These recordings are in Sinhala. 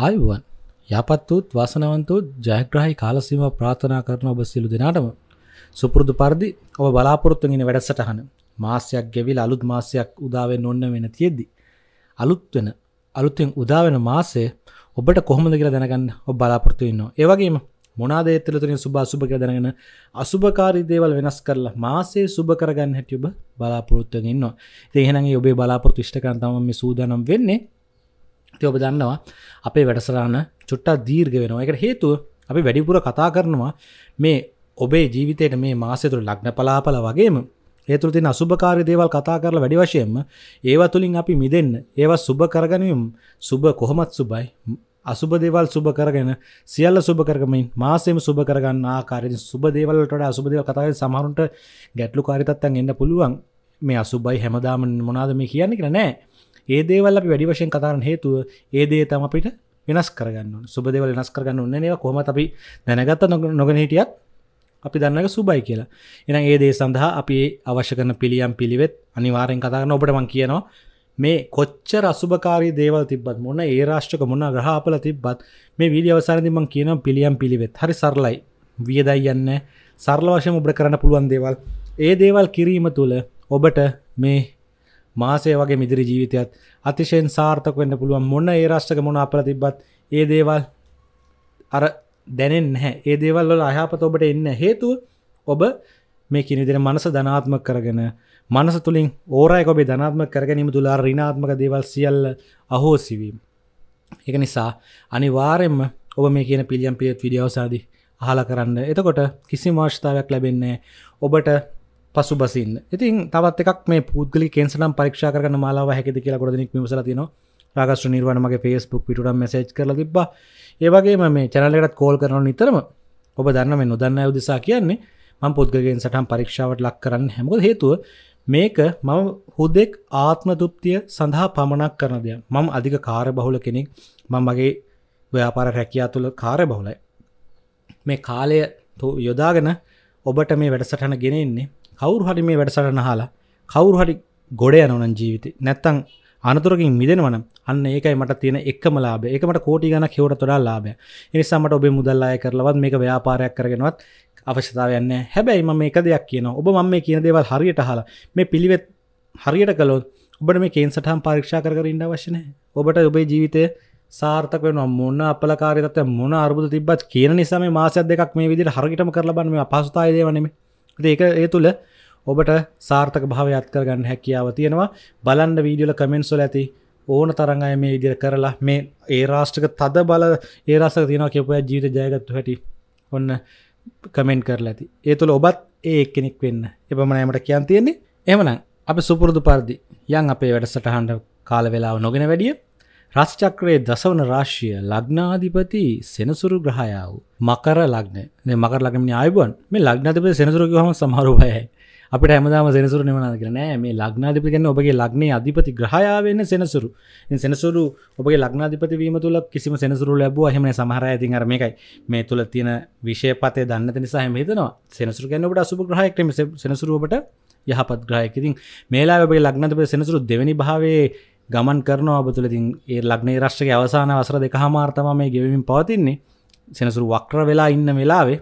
ආයුවන් යපත්තුත් වාසනවන්තුත් ජයග්‍රහහි කාලසීම ප්‍රාථනා කරන ඔබ සිලු දෙනාටම සුපුරුදු පරිදි ඔබ බලාපොරොත්තුගෙන වැඩසටහන මාසයක් ගෙවිල් අලුත් මාසයක් උදාවෙන් ඔන්න වෙන තියෙද්දි. අලුත් වෙන අලුත්ෙන් උදාවෙන මාසේ ඔබට කොහොමද කියලා දැනගන්න ඔබ බලාපොරොත්තු වෙනවා. ඒ වගේම මොනවාද ඒ තුළින් සුබ අසුබ කියලා දැනගෙන අසුබකාරී දේවල් වෙනස් කරලා මාසේ සුබ කරගන්න හැටි ඔබ බලාපොරොත්තු වෙනවා. ඉතින් එහෙනම් ඔබේ බලාපොරොත්තු ඉෂ්ට කරන තමයි මේ සූදානම් වෙන්නේ. ඇති ඔබ දන්නවා අපේ වැඩසරන්න චුට්ටා දීර්ග වෙනවා එකට හේතුව අපි වැඩිපුර කතා කරනවා මේ ඔබේ ජීවිතයට මේ මාසතුර ලග්න පලාපල වගේම ඒතුළ තින අසුභකාරි දේවල් කතා කරලා වැඩි වශයෙන්ම ඒවා තුළින් අපි මිදන්න ඒවා සුභ කරගනයම් සුභ කොහොමත් සුබයි අසුභ දේවල් සුභ කරගෙන සියල්ල සුභ කරගමින් මාසයම සුභ කරගන්න ආකාරයෙන් සුභ දේවල්ට අසුභදේව කතාව සමහරුන්ට ගැටලු කාරිතත්තන් එන්න පුළුවන් මේ අසුබයි හැමදාම මොනාද මේ කියන්නේ කියලා නෑ ඒ දේවල් අපි වැඩි වශයෙන් කතාරන හේතුව ඒ දේ තම අපිට වෙනස් කරගන්න සුබදේවල වෙනස් කරගන්න ඔන්න ඒවා කොහොම අපි දැනගත්ත නොගෙන හිටියත් අපි දන්නක සුබයි කියලා එන ඒ දේ සඳහා අපි අවශ්‍ය කරන පිළියම් පිළිවෙත් අනිවාරෙන් කතාරන ඔබට මං කියනවා මේ කොච්ච රසුභකාරී දේවල් තිබත් මොන්න ඒ රාශ්්‍රක මොන්න ග්‍රහපල තිබත් මේ විඩිය අවසාරදිමං කියනම් පිළියම් පිළිවෙත් හරි සරලයි වියදයි යන්න සරල වශය ඔබට කරන්න පුළුවන් දේවල් ඒ දේවල් කිරීම තුළ ඔබට මේ මාසය වගේ මිදිරි ජීවිතයත් අතිශයෙන් සාර්ථක වෙන්න පුළුවන් මොන්න ඒ රාෂ්ටක මොන අපල තිබ්බත් ඒ දේවල් අර දැනෙන් නැහැ ඒ දේවල් වල අයහපත ඔබට එන්න හේතුව ඔබ මේ කිනි දෙන මනස ධනාත්මක කරගෙන මනස තුලින් ඕරායක ඔබේ ධනාත්මක කරගැනීම තුල ඍණාත්මක දේවල් සියල්ල අහෝසි වීම ඒක නිසා අනිවාර්යයෙන්ම ඔබ මේ කියන පිළියම් පිළියත් වීඩියෝ සාදී අහලා කරන්න එතකොට කිසිම අවශ්‍යතාවයක් ලැබෙන්නේ ඔබට පසුබසින් ඉතින් තවත් එකක් මේ පුද්ගලි කේන්සනම් පරීක්ෂා කරන මාලාව හැකිද කියලා ගොඩදෙනෙක් විමසලා තිනවා රාගස්ට නිර්වාණ මගේ Facebook පිටුටම් මැසේජ් කරලා තිබ්බා ඒ වගේම මේ channel එකටත් call කරනවා නිතරම ඔබ දන්න මේ නොදන්න අය උදෙසා කියන්නේ මම පුද්ගලයන් සටහන් පරීක්ෂාවට ලක් කරන්න හැමෝද හේතුව මේක මම හුදෙක් ආත්ම දුප්තිය සඳහා පමණක් කරන දෙයක්. මම අධික කාර්ය බහුල කෙනෙක්. මම මගේ ව්‍යාපාර රැකියාව තුළ කාර්ය බහුලයි. මේ කාලය යොදාගෙන ඔබට මේ වැඩසටහන ගෙන ඉන්නේ කවුරු හරි මේ වැඩසටන හලා කවුරු හරි ගොඩ යනවන ජීවිත නැත්තං අනතුරකින් මිදෙනවන අන්න ඒකයි මට තියෙන එක්ම ලාබ එකමට කෝටි ගන කෙවට තොඩා ලාබය එනිසාමට ඔබේ මුදල්ලාය කරලවත් මේක ව්‍යාපාරයක් කරගෙනවත් අවශ්‍යතාවයන්න හැබැයි ම මේක දෙයක් කියන ඔබ මම මේ කියන දේවල් හරියට හලා මේ පිළිවෙත් හරියට කළොත් ඔබට මේ කේන් සටහම් පරීක්ෂා කරඉන්න වශන ඔබට ඔබේ ජීවිතය සාර්ථක වෙන මොන්න අපලකාරිතත් මොන අරබුද තිබත් කියන නිසාම මාසයක් දෙකක් මේ විදිහට හරියටම කරලා බලන්න මේ අපහසුතාවය දේවනේ ඒක ඒ තුළ ඔබට සාර්ථක භාවයත් කරගන්න හැකියාව තියෙනවා බලන්න වීඩියල කමෙන්ස්වල ඇති ඕන තරඟ අය මේ ඉදිර කරලා මේ ඒ රාෂ්ටක තද බල ඒ රස තියෙනවා කියපය ජීවිත ජයගත්තු හැටි ඔන්න කමෙන්ට් කරලා ඇති ඒ තුළ ඔබත් ඒ කෙනෙක් වෙන්න එපමණෑමට කියන් තියෙන්නේ එමනම් අප සුපුරුදු පරදි යන් අපේ වැඩසටහන්ඩ කාල වෙලාව නොගෙන වැඩිය රස්චක්‍රයේ දසවන රාශිය ලග්නාධිපති සෙනසුරු ග්‍රහයා වූ මකර ලග්න. මේ මකර ලග්නනේ ආයුබන්. මේ ලග්නාධිපති සෙනසුරු කිව්වම සමහරව බයයි. අපිට හැමදාම සෙනසුරු නෙමනාද කියලා නෑ මේ ලග්නාධිපති කියන්නේ ඔබගේ ලග්නයේ අධිපති ග්‍රහයා වෙන්නේ සෙනසුරු. ඉතින් සෙනසුරු ඔබගේ ලග්නාධිපති වීම තුල කිසිම සෙනසුරු ලැබුවා. එහෙම නේ සමහර අය ඉතින් අර මේකයි. මේ තුල තියෙන විශේෂපතේ දන්නේ නැති නිසා එහෙම හිතනවා. සෙනසුරු කියන්නේ ඔබට අසුබ ග්‍රහයක් නෙමෙයි. සෙනසුරු ඔබට යහපත් ග්‍රහයක්. ඉතින් මේලාවේ ඔබගේ ලග්නාධිපති සෙනසුරු දෙවෙනි භාවයේ ගමන් කරන ඔබතුලතින් ඒ ලක්නේ රශ්ක අවසාන වසර දෙක හමාර්තම මේ ගෙවමින් පවතින්නේ සෙනසුරු වක්්‍ර වෙලා ඉන්න වෙලාවේ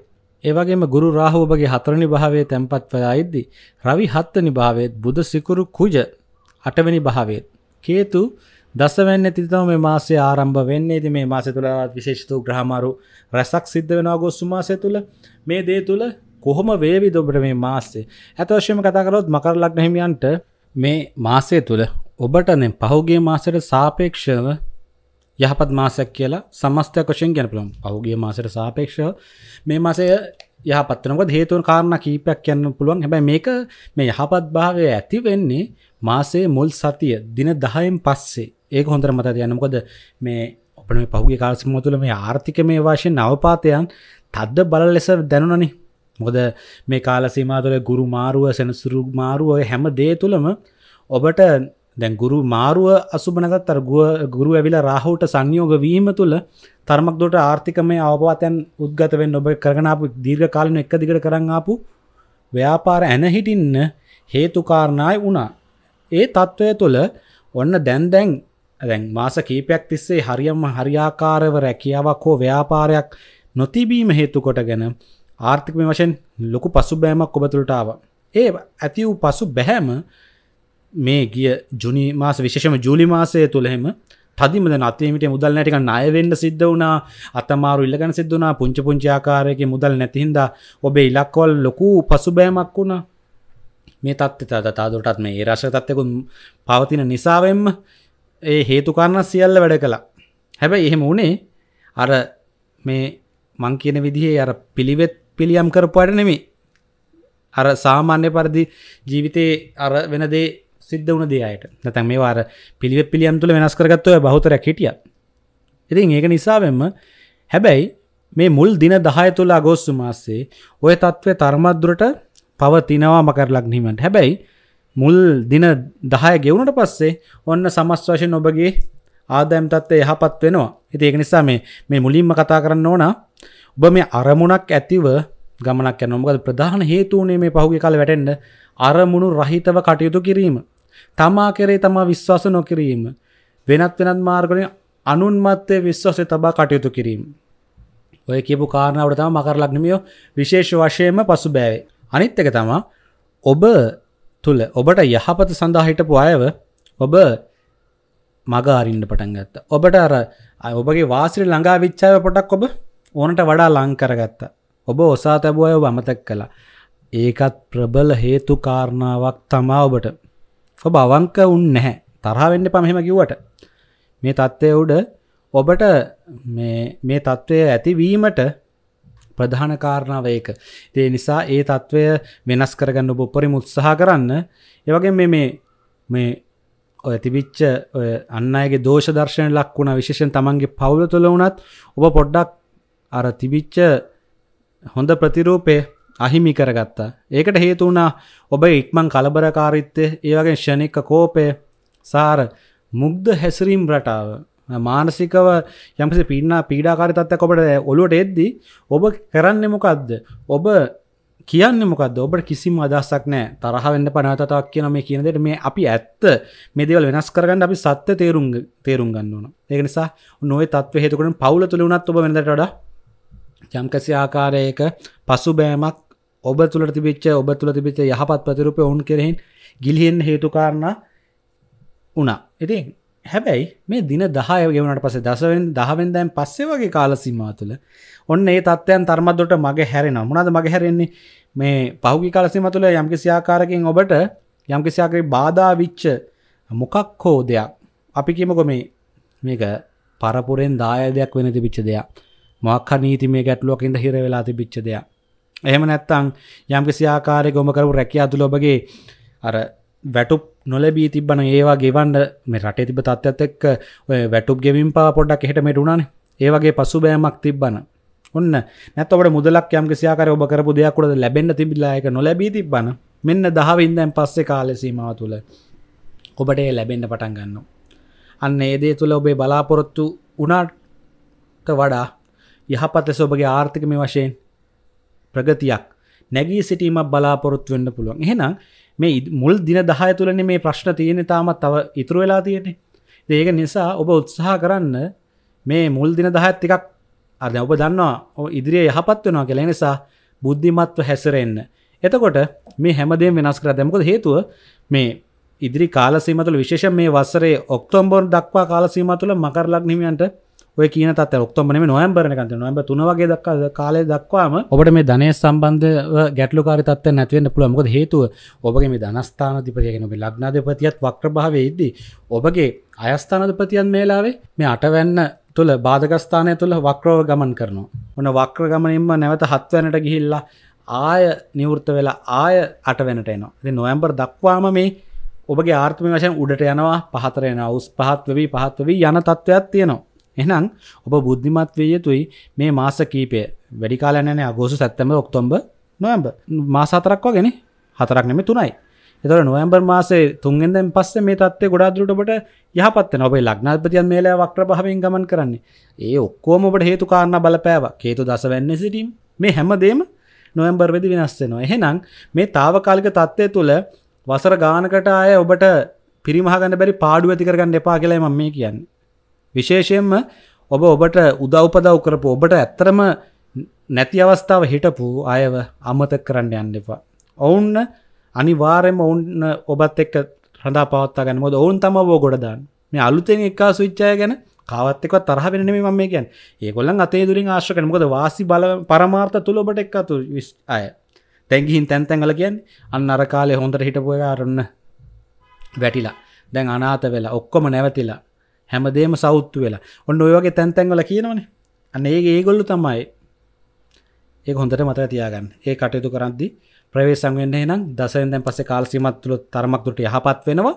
ඒවගේම ගුරු රාහෝබගේ හතරනි භාවේ තැන්පත් වලායිද්දි. රවි හත්තනි භාවේත් බුද සිකුරු කුජ අටවැනි භාවේත්. කේතු දස්සවැන්න තිතම මේ මාසේ ආරම්භ වෙන්නේද මේ මාස තුළත් විශේෂතු ග්‍රහමරු රැසක් සිද්ධ වෙන ගොස්සු මාසය තුළ මේ දේ තුළ කොහොම වේවි දොබට මේ මාස්සේ. ඇත වශයම කතාකරොත් මකරලක් නැහිමියන්ට මේ මාසය තුළ ඔබටන පහුගේ මාසට සාපේක්ෂව යහපත් මාසයක් කියලා සමස්තයක් වශයෙන් ගැන පුළුවන් පහුගේ මාසට සාපේක්ෂව මේ මාසය යහපත්තනකො හේතුවන් කාරණ කීපයක් කියන්න පුළුවන් හැබැයි මේක මේ යහපත් භාවය ඇති වෙන්නේ මාසේ මුල් සතිය දින දහයෙන් පස්සේ ඒක හොඳර මත යනකොද මේ අපන මේ පහුගේ කාල්සිම තුළ මේ ආර්ථික මේ වශයෙන් නවපාතයන් තද්ද බල ලෙස දැනුනනි මොද මේ කාලසීමා තුළ ගුරු මාරුව සෙනසුරු මාරුව හැම දේ තුළම ඔබට දැන් ගුරු මාරුව අසුබනගත් අර ගුරු ඇවිල රාහෝට සංයෝග වීම තුළ තර්මක් දොට ආර්ථිකමය අවපාතයන් උද්ගතවෙන් ඔබ කරගනාපු දීර්ඝ කාලන එක දිගට කරංආපු ව්‍යාපාර ඇන හිටින්න හේතුකාරණය වුණා. ඒ තත්ත්වය තුළ ඔන්න දැන්දැන් ඇැන් මාස කීපයක් තිස්සේ හරියම්ම හරියාකාරව රැකියාවක් හෝ ව්‍යාපාරයක් නොතිබීම හේතුකොට ගැන ආර්ථිකම වශයෙන් ලොකු පසු බෑමක් ඔබතුළටාව. ඒ ඇති වූ පසු බැහැම මේ ගිය ජුනි මාස විශෂම ජූලි මාසය තුළහෙම තදිමද නතීමට මුදල් නැටික අයවෙන්න සිද්ධ වුණා අතමාරු ඉල්ලගන සිද්ධනා පුංච පුංචාකාරයක මුදල් නැතිහින්ද ඔබේ ඉලක්කොල් ලොකු පසුබෑමක් වුණා මේ තත්ත තතාදුරටත් මේ රශ තත්යකුන් පවතින නිසාවෙන්ම ඒ හේතුකාරණ සියල්ල වැඩ කලා හැබැයි එහෙම වනේ අර මේ මං කියන විදිහේ අර පිළිවෙත් පිළියම් කරපු අට නෙමි අර සාමාන්‍ය පරිදි ජීවිතයේ අර වෙනදේ සිද්ධ වුණ දයට නැතැන් මේ වාර පිළිවෙ පිළියම් තුළ වෙනස් කරගත්ව බහතර කෙටිය ඉතින් ඒක නිසාවෙන්ම හැබැයි මේ මුල් දින දහය තුළ අගෝස්තු මාස්සේ ඔය තත්ත්වය තර්මත්දුරට පවතිනවා මකර ලක්නීමට හැබැයි මුල් දින දහය ගෙවුණට පස්සේ ඔන්න සමස් වශයෙන් ඔබගේ ආදයම් තත්ත්වය යහපත් වෙනවා ඉති ඒක නිසා මේ මේ මුලින්ම කතා කරන්න ඕන ඔබ මේ අරමුණක් ඇතිව ගමනක් යනොමකද ප්‍රධාන හේතුවනේ මේ පහුගේ කාල වැටෙන්ට අරමුණු රහිතව කටයුතු කිරීම තමා කෙරේ තමා විශ්වාස නොකිරීම වෙනත් වෙනත් මාර්ගලින් අනුන්මත්තය විශ්වාසය තබා කටයුතු කිරීම. ඔය කියපු කාරණාවට තම මකර ලක්නමියෝ විශේෂ වශයෙන්ම පසු බෑවේ. අනිත් එක තමා ඔබ තුළ ඔබට යහපත සඳහිටපු අයව ඔබ මගාරින්න පටන් ගත්ත. ඔබට අර ඔබගේ වාසිරි ළඟා විච්චාව පොටක් ඔබ ඕනට වඩා ලංකරගත්ත. ඔබ ඔසා තැබුව අය අමතක් කලා. ඒකත් ප්‍රබල හේතු කාරණාවක් තමා ඔබට බවංක උන් නැහැ තරහවෙන්න පමහෙම කිව්වට මේ තත්ත්වය උඩ ඔබට මේ තත්ත්වය ඇතිවීමට ප්‍රධාන කාරණාව ඒක දේ නිසා ඒ තත්ත්වය වෙනස් කරගන්න ඔබ උපරිම උත්සාහ කරන්න ඒවගේ මේ මේ මේ ඔය තිබිච්ච ඔය අන්න අයගේ දෝෂ දර්ශන ලක්වුණ විශේෂෙන් තමන්ගේ පවුල තුළ වුණත් ඔබ පොඩ්ඩක් අර තිබිච්ච හොඳ ප්‍රතිරූපය අහිමි කරගත්තා. ඒකට හේතුවනා ඔබ ඉක්මං කලබරකාරිත්තය ඒවගේ ෂණික්ක කෝපය සාර මුක්ද හැසිරීම් රටාව මානසිකව යම්සේ පින්නා පීඩාකාරි තත්ත ඔබට ඔලුවට එද්දි ඔබ කරන්න මොකක්ද ඔබ කියන්න මොකද ඔබට කිසිම අදස්සක් නෑ තරහවෙන්න පනතතාවක් කියන මේ කියනදට මේ අපි ඇත්ත මෙදවල් වෙනස් කරගන්න අපි සත්‍ය තේරුම් තේරුම් ගන්නවන ඒක නිසා නොය තත්ව හේතුකට පවුල තුළ වනත් ඔබ වෙනදට යම්කසි ආකාරයක පසු බෑමක් ඔබ තුළට තිබිච්ච ඔබ තුළ තිබිච යහපත් ප්‍රතිරූපය ඔවුන් කෙරෙහින් ගිලිහෙන් හේතුකාරණ වනා ඉතින් හැබැයි මේ දින දහය ගෙවනට පසේ දසවෙන් දහවෙන් දැන් පස්සේ වගේ කාලසිමා තුළ ඔන්න ඒ තත්ත්වයන් තර්මදොට මගේ හැරෙන මුණද මගේ හැරෙන්නේ මේ පහුගි කාලසිම තුළ යම්කි සියාකාරකින් ඔබට යම්කිසියාකරේ බාධා විච්ච මොකක් හෝ දෙයක් අපි කියමකො මේ මේක පරපුරෙන් දාය දෙයක් වෙන තිබිච්ච දෙයක් මක්හ නීති මේ ගැටලුවකින්ද හිර වෙලා තිබිච්ච දෙයක් එහෙම නැත්තං යම්කිසි ආකාරය ගොම කරපු රැකිය අතුල ඔබගේ අර වැටුප් නොලැබී තිබන ඒවා ගෙවන්ඩ මේ රටේ තිබ තත්ත්ත් එක්ක වැටුප් ගෙවින් පා පොඩක් එහෙට මෙටුුණන ඒවගේ පසු බෑමක් තිබ්බන ඔන්න නැතවට මුදලක් යම්කිසියාකාර ඔබ කරපු දෙයක්කුට ලැබෙන්න්න තිබිල්ලායක නොලැබී තිබ්බන මෙන්න දහවින්දැන් පස්සේ කාලෙසීමාව තුළ ඔබට ඒ ලැබෙන්න්න පටන් ගන්න අන්න ඒදේ තුළ ඔබේ බලාපොරොත්තු උනාට වඩා යහපත්ත සඔබගේ ආර්ථිකමි වශයෙන් ප්‍රගතියක් නැගී සිටීමක් බලාපොරොත් වෙන්න පුළුවන් එහෙනම් මේ මුල් දින දහය තුළන මේ ප්‍රශ්න තියෙන තාමත් තව ඉතුරු වෙලා තියෙනෙ ඒක නිසා ඔබ උත්සාහ කරන්න මේ මුල් දින දහත් එකක් අද ඔබ දන්නවා ඉදිරිය යහපත් වෙනවා කියලා නිසා බුද්ධිමත්ව හැසරෙන්න එතකොට මේ හැමදේ වෙනස් කර දැමකද හේතුව මේ ඉදිරි කාලසීම තුළ විශේෂ මේ වසරේ ඔක්තෝම්බර් දක්වා කාලසීම තුළ මකරලක් නිමියන්ට ඔය කියන තත් ඔක්තොමන නොම්බරන කත නොම්බ තුනවගේ දක් කාලය දක්වාම ඔබට මේ ධනය සම්බන්ධ ගැටලුකාර තත් නැතිවෙන්න පුළුවමොද හේතුව ඔබගේ මේ ධනස්ථාන තිපතියගෙන ලක්නාධපතියත් වක්්‍ර භාවයේදී ඔබගේ අයස්ථානධපතියන් මේලාවේ මේ අටවැන්න තුළ බාධගස්ථානය තුළ වක්‍රෝ ගමන් කරනවා ඔන වක්‍ර ගමනින්ම නැවත හත්වැනට ගිහිල්ලා ආය නිවෘත වෙලා ආය අටවැනට එනවා ති නොවම්බර් දක්වාම මේ ඔබගේ ආර්ථමි වශයෙන් උඩට යනවා පහතරෙන අවුස් පහත්වවී පහත්වවී යන තත්ත්වයක් තියෙනවා එහෙනම් ඔබ බුද්ධිමත් විය යුතුයි මේ මාස කීපය වැඩි කාලයක් නැහැ අගෝස්තු සැප්තැම්බර් ඔක්තෝබර් නොවැම්බර් මාස හතරක් වගේනේ හතරක් නෙමෙයි තුනයි එතකොට නොවැම්බර් මාසේ 3 වෙනිදාන් පස්සේ මේ தත්ත්වය ගොඩාක් දුරට ඔබට යහපත් වෙනවා ඔබේ ලග්නාධිපතියන් මේලෑ වක්‍ර භාවයෙන් ගමන් කරන්නේ ඒ ඔක්කොම ඔබට හේතු කාරණා බලපෑවා හේතු දසවැන්නේ සිටීම මේ හැමදේම නොවැම්බර් වෙදි වෙනස් වෙනවා එහෙනම් මේ తాවකාලික தත්ත්වය තුළ වසර ගානකට ආයේ ඔබට පිරිමහ ගන්න බැරි පාඩුව ඇති කරගන්න එපා කියලා මම මේ කියන්නේ විශේෂයෙන්ම ඔබ ඔබට උදව්පදව් කරපු ඔබට ඇත්තරම නැති අවස්ථාව හිටපු අයව අමතක කරන්න යන්න එපා. ඔවුන්න අනිවාරෙම ඔවුන්න ඔබත් එක්ක රඳා පවත්තා ගැන මොද ඔවුන් තම බෝ ගොඩදාන් මේ අලුතෙන් එක්කා සුච්චය ගැන කාවත්තක තරහ වෙනම මම කියන් ඒගොල්ලන් අතේ දුරින් ආශ්‍රකන මොද වාසි බල පරමාර්ථ තුළ ඔබට එක් අතු අය තැගිහින් තැන්තැන්ගල කියන් අන්න අර කාලේ හොඳට හිටපුය අරන්න වැටිලා දැන් අනාත වෙලා ඔක්කොම නැවතිලා හැමදේම සෞත්තු වෙලා ඔන්න ඔයගේ තැන්තැන්වල කියනවනේ අන්න ඒ ඒගොල්ලු තමයි ඒ හොඳට මතක තියාගන්න ඒ කටයුතු කරද්දි ප්‍රවේ සංවෙන්න නම් දසෙන්දැන් පස්සේ කාල්සිමත් තුළ තරමක් දුට යහපත් වෙනවා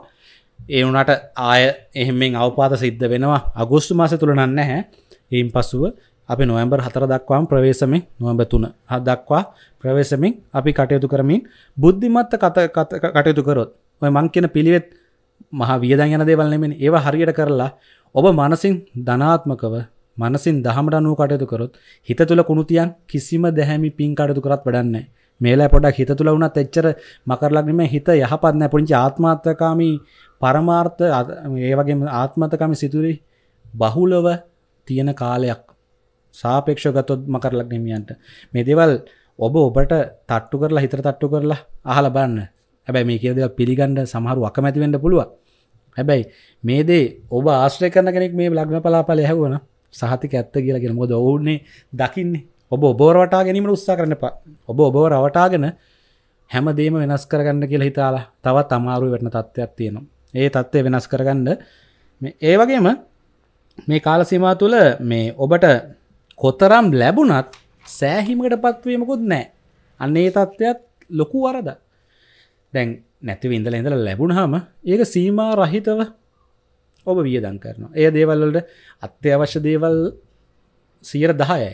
ඒ වුනට ආය එහෙමෙන් අවපාත සිද්ධ වෙනවා අගෝස්තු මාස තුළ නන්න හැ එයින් පසුව අපි නොවම්බර් හතර දක්වාම් ප්‍රවේශමෙන් නොවම්බ තුන දක්වා ප්‍රවේශමෙන් අපි කටයුතු කරමින් බුද්ධිමත්ත කත කටයුතු කරොත් ඔය මං කියන පිළිවෙත් මහ වියදන් යන දේවල් නෙමෙයි ඒවා හරියට කරලා ඔබ මනසින් ධනාත්මකව මනසින් දහමට අනුව කටයුතු කරොත් හිත තුළ කුණුතියන් කිසිම දැහැමි පින් කටයුතු කරත් වැඩන්නේ මේලා පොඩක් හිත තුළ වුණත් එච්චර මකරලක්නෙම හිත යහපත් නැහැ පුංචි ආත්මාර්ථකාමී පරමාර්ථ ඒ වගේම ආත්මතකාමී සිතුවිලි බහුලව තියෙන කාලයක් සාපේක්ෂව ගතොත් මකරලක් නෙමියන්ට මේ දේවල් ඔබ ඔබට තට්ටු කරලා හිතට තට්ටු කරලා අහලා බලන්න හැබැයි මේ කියදව පිළිගණ්ඩ සමහරු අකමැතිවෙන්න පුළුව හැබැයි මේ දේ ඔබ ආශ්‍රය කරන කෙනෙක් මේ ලග්න පලාපල හැවන සහතික ඇත්ත කියලාගෙන මොද ඔවුන්නේ දකින්නේ ඔබ ඔබෝරවටා ගැනීමට උත්සා කරන ප ඔබ ඔබව රවටාගෙන හැම දේම වෙනස් කරගන්න කියලා හිතාලා තවත් අමාරු වෙන තත්ත්වයක් තියෙනවා ඒ තත්ත්වය වෙනස් කරගන්න ඒ වගේම මේ කාලසිමා තුළ මේ ඔබට කොතරම් ලැබුණත් සෑහිමකට පත්වීමකුත් නෑ අන්නේ තත්ත්වයක් ලොකු වරදා දැන් නැතිව ඉඳල ඉඳල ලැබුණහම ඒක සීමා රහිතව ඔබ වියදන් කරනවා ඒ දේවල්ලට අත්‍යවශ්‍ය දේවල් සියර දහයයි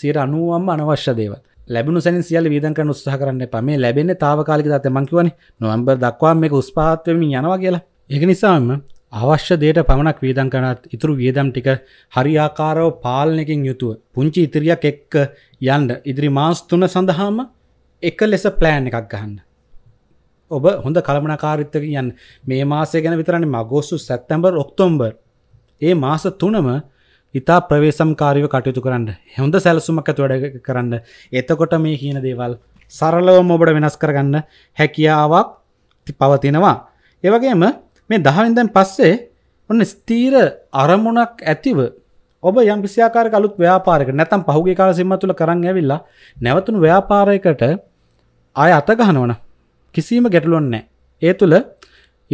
සියට අනුවම්ම අනවශ්‍ය දේවල් ලැබුණු සැනි සියල වීදන් කරන උත්සාහ කරන්න පමේ ලැබෙන තාවකාලික තත්ත මංකිවනි නොවම්බර් දක්වාම මේක උස්පාත්වමින් යනවා කියලා ඒක නිසාම අවශ්‍ය දේට පමණක් වීදන් කරනත් ඉතුරු වියදම් ටික හරිආකාරව පාලනකින් යුතුව පුංචි ඉතිරියක් එක්ක යන්ඩ ඉදිරි මාස්තුන සඳහාම එක ලෙස ප්ලෑන් එකක් ගහන්න ඔබ හොඳ කළමනකාරිත්තක යන් මේ මාසය ගැන විතරන්නේ මගෝස්සු සැත්තැම්බර් ඔක්තෝම්බර් ඒ මාස තුනම ඉතා ප්‍රවේසම්කාරීව කටයුතු කරන්න හොඳ සැලසුමක් ඇතු වැඩ කරන්න එතකොට මේ කියන දේවල් සරලවම ඔබට වෙනස් කරගන්න හැකියාවක් පවතිනවා. ඒවගේම මේ දහවින්දැන් පස්සේ ඔන්න ස්තීර අරමුණක් ඇතිව ඔබ යම් විසිාකාර කලුත් ව්‍යාපාරක නැතම් පහුගේ කාල සිම්ම තුළ කරන්න ඇවිල්ලා නැවතුන් ව්‍යාපාරයකට ආය අතගහනවන කිසිීම ගැටලොන්නෑ ඒ තුළ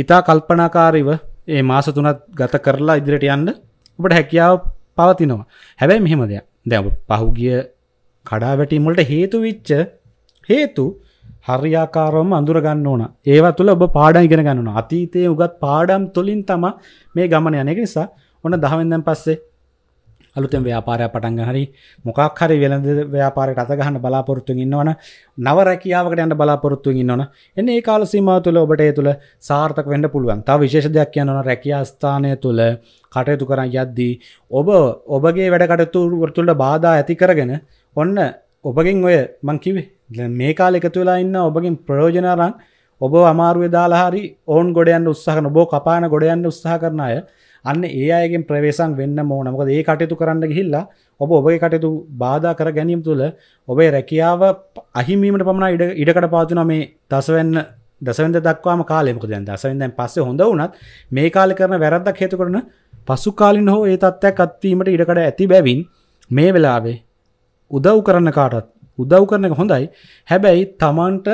ඉතා කල්පනාකාරිව ඒ මාස තුනත් ගත කරලා ඉදිරිට යන්න ඔබට හැකියාව පවතිනවා හැබැයි මෙහෙම දෙයක් දැ පහුගිය කඩා වැටීමට හේතු විච්ච හේතු හරියාකාරම අඳුරගන්න ඕන ඒව තුළ ඔබ පාඩම් ඉගෙන ගන්නවා අතීතයේ උගත් පාඩම් තුළින් තම මේ ගමන යන එක නිසා ඔන්න දහවෙන්දන් පස්සේ අලුතෙන් ව්‍යාපාරය පටන්ග හරි මොකක් හරි වෙළඳ ව්‍යාපාරයට අතගහන්න බලාපොරොත්තුන් ඉන්නවන නවරැකියාවකට යන්න බලාපොරොත්තුන් ඉන්නවන එන්න ඒ කාල සීම තුළ ඔබට තුළ සාර්ථක වඩ පුළුවන් තා විශේෂදයක් කියන්නන රැකියාස්ථානය තුළ කටයුතු කරන්න යද්දී ඔබ ඔබගේ වැඩකටතුරතුළට බාධා ඇති කරගෙන ඔන්න ඔබගින් ඔය මංකිවේ මේ කාල එක තුලා ඉන්න ඔබගින් ප්‍රයෝජනාරං ඔබ අමාරුවේ දාලාහරි ඕන් ගොඩයන්න උත්සාහන බෝ කපාන ගොඩයන්න උත්සාහ කරන අය අන්න ඒ අයගෙන් ප්‍රවේශම් වෙන්න ඕන මොකද ඒ කටයුතු කරන්න ගිහිල්ලා ඔබ ඔබේ කටයුතු බාධා කර ගැනීම තුළ ඔබේ රැකියාව අහිමීමට පමණ ඉඩ ඉඩකට පාතුන මේ දසවැන්න දසවෙන්ද දක්වාම කාලෙමක දැන් දසවෙන්දැන් පස්සේ හොඳ වුණත් මේ කාල කරන වැරද්දක් හේතු කරන පසු කාලින් හෝ ඒ තත්ත්වයක් අත්වීමට ඉඩකඩ ඇති බැවින් මේ වෙලාවේ උදව් කරන්න කාටත් උදව් කරන එක හොඳයි හැබැයි තමන්ට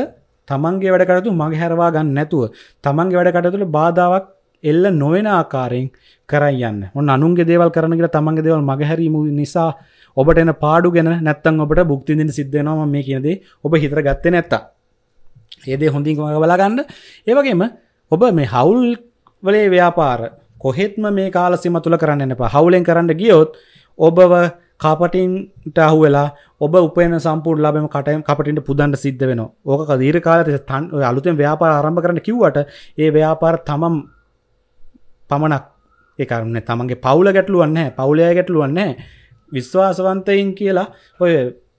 තමන්ගේ වැඩකටතු මගේ හැරවා ගන්න නැතුව තමන්ගේ වැඩකටතුළ බාධාවක් එල්ල නොවෙන ආකාරයෙන් කරයන්න ඔන්න අනුන්ගේ දේවල් කරනකට තමන්ගේ දේවල් මගහැරීම නිසා ඔබට එන පාඩු ගැන නැත්තන් ඔබට බුක්තිදින සිද්ධනවා මේ කියනදේ ඔබ හිතර ගත්ත නැත්ත ඒදේ හොඳින් බලාගන්න ඒවගේම ඔබ මේ හවුල් වලේ ව්‍යාපාර කොහෙත්ම මේ කාලසිම තුළ කරන්න එප හවුලෙන් කරන්න ගියොත් ඔබව කාපටින්ට අහු වෙලා ඔබ උපන සම්පූර් ලබම කටයම් කපටින්ට පුදන්ට සිද්ධ වෙන ඕක දීර කාලත තන් අලුතෙන් ව්‍යාපාර ආරම්භ කරන්න කිව්වට ඒ ව්‍යාපාර තමම් පමණක් එකරන්න තමන්ගේ පවුල ගැටලුවන්න පවුලයා ගැටලුවන්න විශ්වාසවන්තයින් කියලා ඔය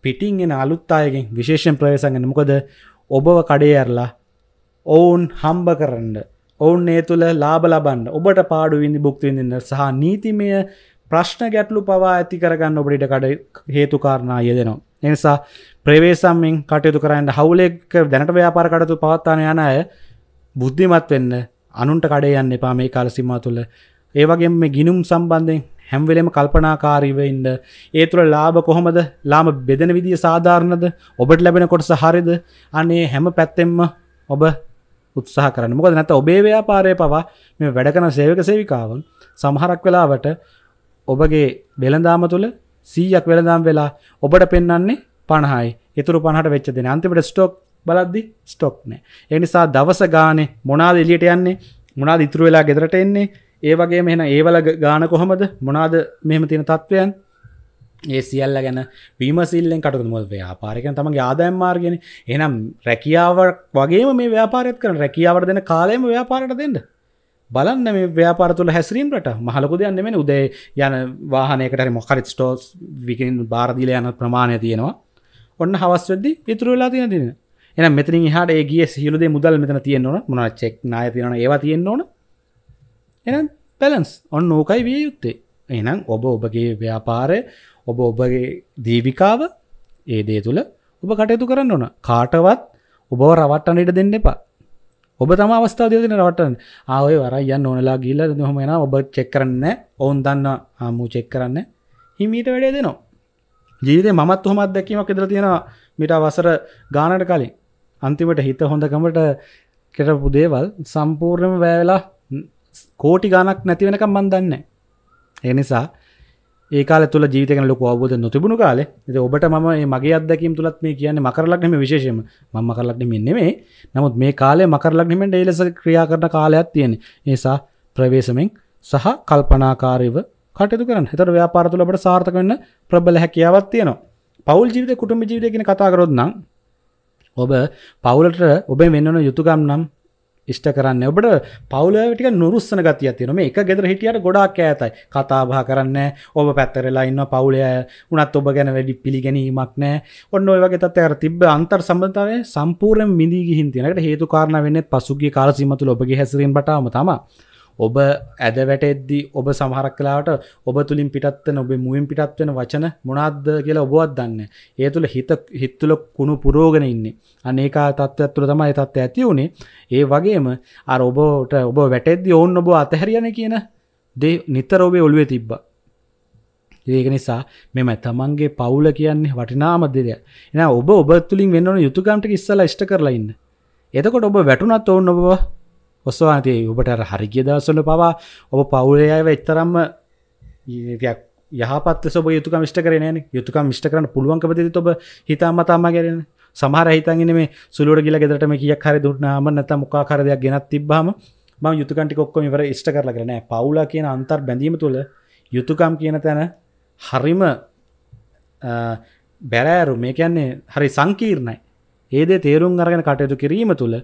පිටින් එන අලුත්තායකින් විශේෂෙන් ප්‍රවේශන්ගෙන මොකද ඔබව කඩේ ඇරලා ඔවුන් හම්බ කරන්න ඔවුන් ඒ තුළ ලාබ ලබන්න ඔබට පාඩු විදි බුක්තිවිඳන්න සහ නීතිමය ප්‍රශ්න ගැටලු පවා ඇති කරගන්න ඔබට කඩ හේතුකාරණා යෙදෙනවා. එනිසා ප්‍රවේසම්මින් කටයුතු කරන්න හවුලෙක් දැනට ව්‍යාපාර කටතු පවත්තාන යන අය බුද්ධිමත් වෙන්න අනුන්ට කඩේ යන්න එපා මේ කාලසිම්මා තුළ ඒවගේ මේ ගිනුම් සම්බන්ධයෙන් හැම්වෙලෙම කල්පනාකාරීවඉන්න ඒ තුළ ලාබ කොහොමද ලාම බෙදෙන විදිිය සාධාරණද ඔබට ලැබෙන කොටස හරිද අනේ හැම පැත්තෙම ඔබ උත්සාහ කරන මොකද නැත ඔබේ ව්‍යාපාරය පවා මේ වැඩකන සේවක සේවිකාවන් සමහරක් වෙලාවට ඔබගේ වෙළඳාම තුළ සීයක් වෙළදාම් වෙලා ඔබට පෙන්න්නේ පණහයි ඉතුරු පහට වෙච්ච දෙෙන අන්තිමට ස්ටෝක් බලද්දි ස්ටොක් නෑ. එනිසා දවස ගානේ මොනාද එලියට යන්නේ මොනාද ඉතුරු වෙලා ගෙදරට එන්නේ ඒ වගේ මෙහෙන ඒවල ගාන කොහොමද මොනාද මෙහම තියෙන තත්ත්වයන් ඒ සියල්ල ගැන විමසිල්ලෙන් කටු මුල් ව්‍යාපාරිකන තම ආදායම් මාර්ගෙන එනම් රැකියාවක් වගේ මේ ව්‍යාපාරත් කරන රැකියාවට දෙන කාලයම ව්‍යාපාරට දෙන්න බලන්න මේ ව්‍යාපාර තුළ හැසිරීමට මහලකු දෙයන්න මෙෙන උදේ යන වාහනයකට මොකරිත් ස්ටෝස් විකින් බාරදිල යන ප්‍රමාණය තියෙනවා ඔන්න හවස්වෙද්දි ඉතුරවෙලා තියෙන දින එන මෙතන හට ගිය සියලුද මුදල් මෙතන තියෙන්න්නවන මොන චෙක් නාය තියෙන ඒවා තියෙන්න්නවන එනම් පැලන්ස් ඔන්න ඕකයි විය යුත්තේ එනම් ඔබ ඔබගේ ව්‍යාපාරය ඔබ ඔබගේ දීවිකාව ඒ දේ තුළ ඔබ කටයුතු කරන්න ඕන කාටවත් ඔබ රවට්ටනට දෙන්න එපා ඔබ තම අවස්ථාව දෙන රවටන් ආය වර යන්න ඕනලා ගිල්ල හොමෙන ඔබ චෙක් කරන්න ඔවුන් දන්න ආමූ චෙක් කරන්න හිමීට වැඩේ දෙනවා ජීවිතේ මත් හොමත් දැකීමක් ඉදර තියෙනවා මිට අවසර ගානට කලින් අන්තිමට හිත හොඳකමට කෙටපු දේවල් සම්පූර්ණම වැෑවෙලා කෝටි ගානක් නැතිවෙනකම් මන් දන්න එනිසා ඒකාල තුළ ජීතක ලොක අවබෝධ නොතිබුණු කාලේ ද ඔබට ම මගේ අදකින් තුළත් මේ කියන්නේ මකරලක්නම විශේෂම මම කරලක්නම නෙමේ නමුත් මේ කාලේ මකරලක්නමට ඒලෙස ක්‍රියා කරන කාලයක් තියෙන නිසා ප්‍රවේශමෙන් සහ කල්පනාකාරව කටයුතු කරන හිතර ව්‍යාපාර තුළ ඔබට සාර්ථක වෙන්න ප්‍රබල හැකියාවක් තියෙනවා. පෞල් ජීවිතේ කුටුම්බ ජීවිතය කියන කතා කරොත් නම් ඔබ පවුලට ඔබෙන් වෙන්නන යුතුකම් නම් ඉෂ්ට කරන්න ඔබට පවුලටික නුරුස්සන ගතිය තියෙන මේ එක ගෙදර හිටියට ගොඩාක් ඈතයි කතාබා කරන්න ඔබ පැත්තරලා ඉන්න පවුලය උනත් ඔබ ගැන වැඩි පිළිගැනීමක් නෑ ඔන්න ඔය වගේ තත්ත්වයකට තිබ්බ අන්තර් සම්බන්ධතාවය සම්පූර්ණයෙන් මිදී ගිහින් තියෙනකට හේතු කාරණා වෙන්නේ පසුගිය කාල සීම තුළ ඔබගේ හැසිරීම බටාම තමයි ඔබ ඇද වැටෙද්දි ඔබ සමහරක් කලාට ඔබ තුළින් පිටත්වන ඔබ මුවින් පිටත්වෙන වචන මොනාද කියලා ඔබවත් දන්න ඒ තුළ හිත හිත්තුල කුණු පුරෝගෙන ඉන්නේ අනේකා තත්ත්ව තුළ තමයි තත්ත්ව ඇති වුණේ ඒ වගේම අර ඔබට ඔබ වැටෙද්දි ඔවුන් ඔබ අතහැරියන කියන දේ නිතර ඔබේ ඔළුවේ තිබ්බා ඒක නිසා මෙම තමන්ගේ පවුල කියන්නේ වටිනාම දෙයක්. එහෙනම් ඔබ ඔබ තුලින් වෙන්න ඕන යුතුයකම්ට ඉස්සලා ඉෂ්ට කරලා ඉන්න. එතකොට ඔබ වැටුණත් ඕන ඔබව ඔස්වානතිය ඔබට හරිගිය දවසල පවා ඔබ පවුලයාව එක්තරම්ම යහපත් සොබ යුතුක මිට කරන යුතුක මිට කරන පුළුවන්කපති ඔබ හිතා මතාම ගැරෙන සමහර හිතන්ගෙන මේ සුළුවට ගිල ගෙදරටම කියක් හරි දුන්නාම නැත මොකාකාරදයක් ගෙනත් තිබ්බාම ම යුතුකන්ටි කොක්කොම වර ෂ්ට කරල කරන පවුලා කියන අන්තර් බැඳීම තුළ යුතුකම් කියන තැන හරිම බැරෑරු මේ කියන්නේ හරි සංකීර්ණයි ඒදේ තේරුම් අරගෙන කටයුතු කිරීම තුළ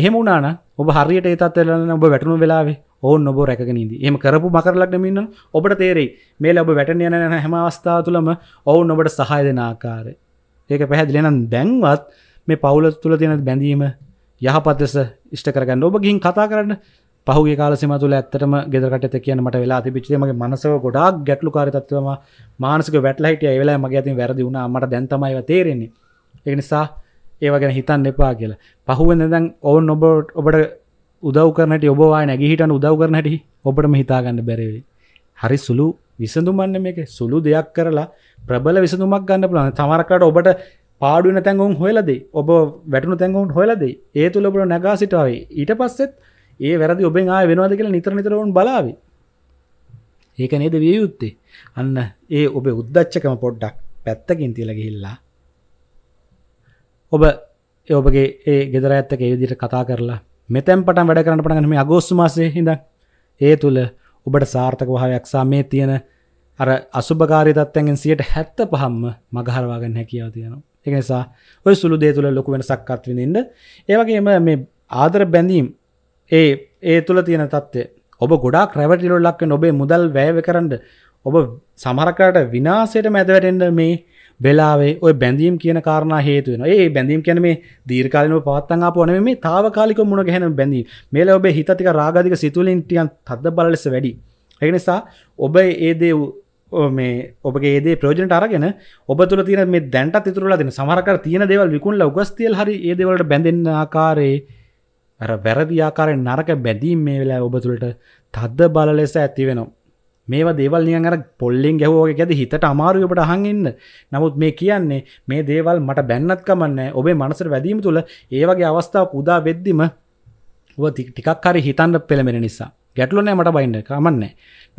එහෙම වුණාන ඔබ හරියට ඒතත්වලන ඔබ වැටනු වෙලාවේ ඕන් ඔබ රැකගෙනද එම කරපු මකරලක්නමින්න ඔබට තේරෙයි මේ ලබ වැටන යන හැම අවස්ථා තුළම ඔවුන් ඔබට සහය දෙෙන ආකාරය ඒක පැහැදිලෙනන් දැන්වත් මේ පවුල තුළ තියෙන බැඳීම යහපත්දෙස ඉෂ්ට කරගන්න ඔබ ගින් කතා කරන්න පහුගේ කාලසිම තුළ ඇත්තටම ගෙදරකට කියන මට වෙලා තිබිච්චේමගේ මනසව ගොඩක් ගැටලු කාරිතත්වම මානසක වැටලහිට ඇවෙලා මගේ ඇතින් වැරදි වුණා මට දැන්තමයිව තේරෙන්නේ එනිසා ඒවගෙන හිතන්න එපා කියලා පහුවෙන්දදන් ඔවන් ඔබට ඔබට උදව් කරනට ඔබවා නැගිහිටන් උදව් කරනට ඔබටම හිතාගන්න බැරවේ හරි සුළු විසඳුමන්න මේක සුළු දෙයක් කරලා ප්‍රබල විසඳුමක් ගන්න පුලන තමරකට ඔබට පාඩුවන තැඟුම් හොලද ඔබ වැටනු තැඟුම් හොලද ඒ තුළ ඔබට නැගා සිටාවේ ඊට පස්සෙත් ඒ වැරදි ඔබෙන් ආය වෙනවාද කියලා නිතර නිතරවන් බලාවි ඒක නේද විය යුත්තේ අන්න ඒ ඔබ උද්දච්චකම පොඩ්ඩක් පැත්තකින් තියලගහිල්ලා ඔබ ඔබගේ ඒ ගෙදර ඇත්තක ඒදිට කතා කරලා මෙතැන්පට වැඩ කරන්න පටගනම අගෝස්තුමාසේ හිඳ ඒ තුළ ඔබට සාර්ථක වහයක්සා මේ තියෙන අර අසුභකාරිතත්වැගෙන් සියට හැත්ත පහම්ම මගහරවාගන්න හැකියාව තියනවා එකනිසා ඔය සුළු දේ තුළ ලොකු වෙන සක්කත්විඳින්ට ඒවගේම මේ ආදර බැඳීම් ඒ ඒ තුළ තියෙන තත්වේ ඔබ ගොඩා ක්‍රැවටිලොල්ලක්ක නොබේ මුදල් වැෑව කරන්න ඔබ සමරකාට විනාසයට මැදවැටෙන්ට මේ වෙලාවේ ඔය බැඳීම් කියන කාරණ හේතුවෙන ඒ බැඳීම් කැන මේ දීර්කාලන පත්තන්ාප වන මේ තාවකාලික මුණ ගැන බැඳී මේල ඔබේ හිතතික රාගධික සිතුලින්ටියන් තද බලලෙස වැඩි. එකනිසා ඔබ ඒදේ මේ ඔබගේ ඒදේ ප්‍රෝජනට අරගෙන ඔබ තුළ තින මේ දැන්ට තුරලා දෙන සමහරක තියෙන දෙවල් විකුණල උගස්තියල් හරි ඒදවලට බැඳෙන් ආකාරයේ වැරදි ආකාරෙන් නරක බැඳීම් මේ වෙලා ඔබ තුළට තද්ද බල ලෙස ඇති වෙනවා. මේවා දේවල් නියන් අර පොල්ලෙන් ගැහෝගේ ඇද හිතට අමාරුවට අහන්ඉන්න නමුත් මේ කියන්නේ මේ දේවල් මට බැන්නත් කමන්න ඔබේ මනසර වැදීම තුළ ඒවගේ අවස්ථාව පුදා වෙද්දිම ටිකක් හරි හිතන්න පෙළමෙන නිසා ගැටලුනෑ මට බයින්න කමන්නේ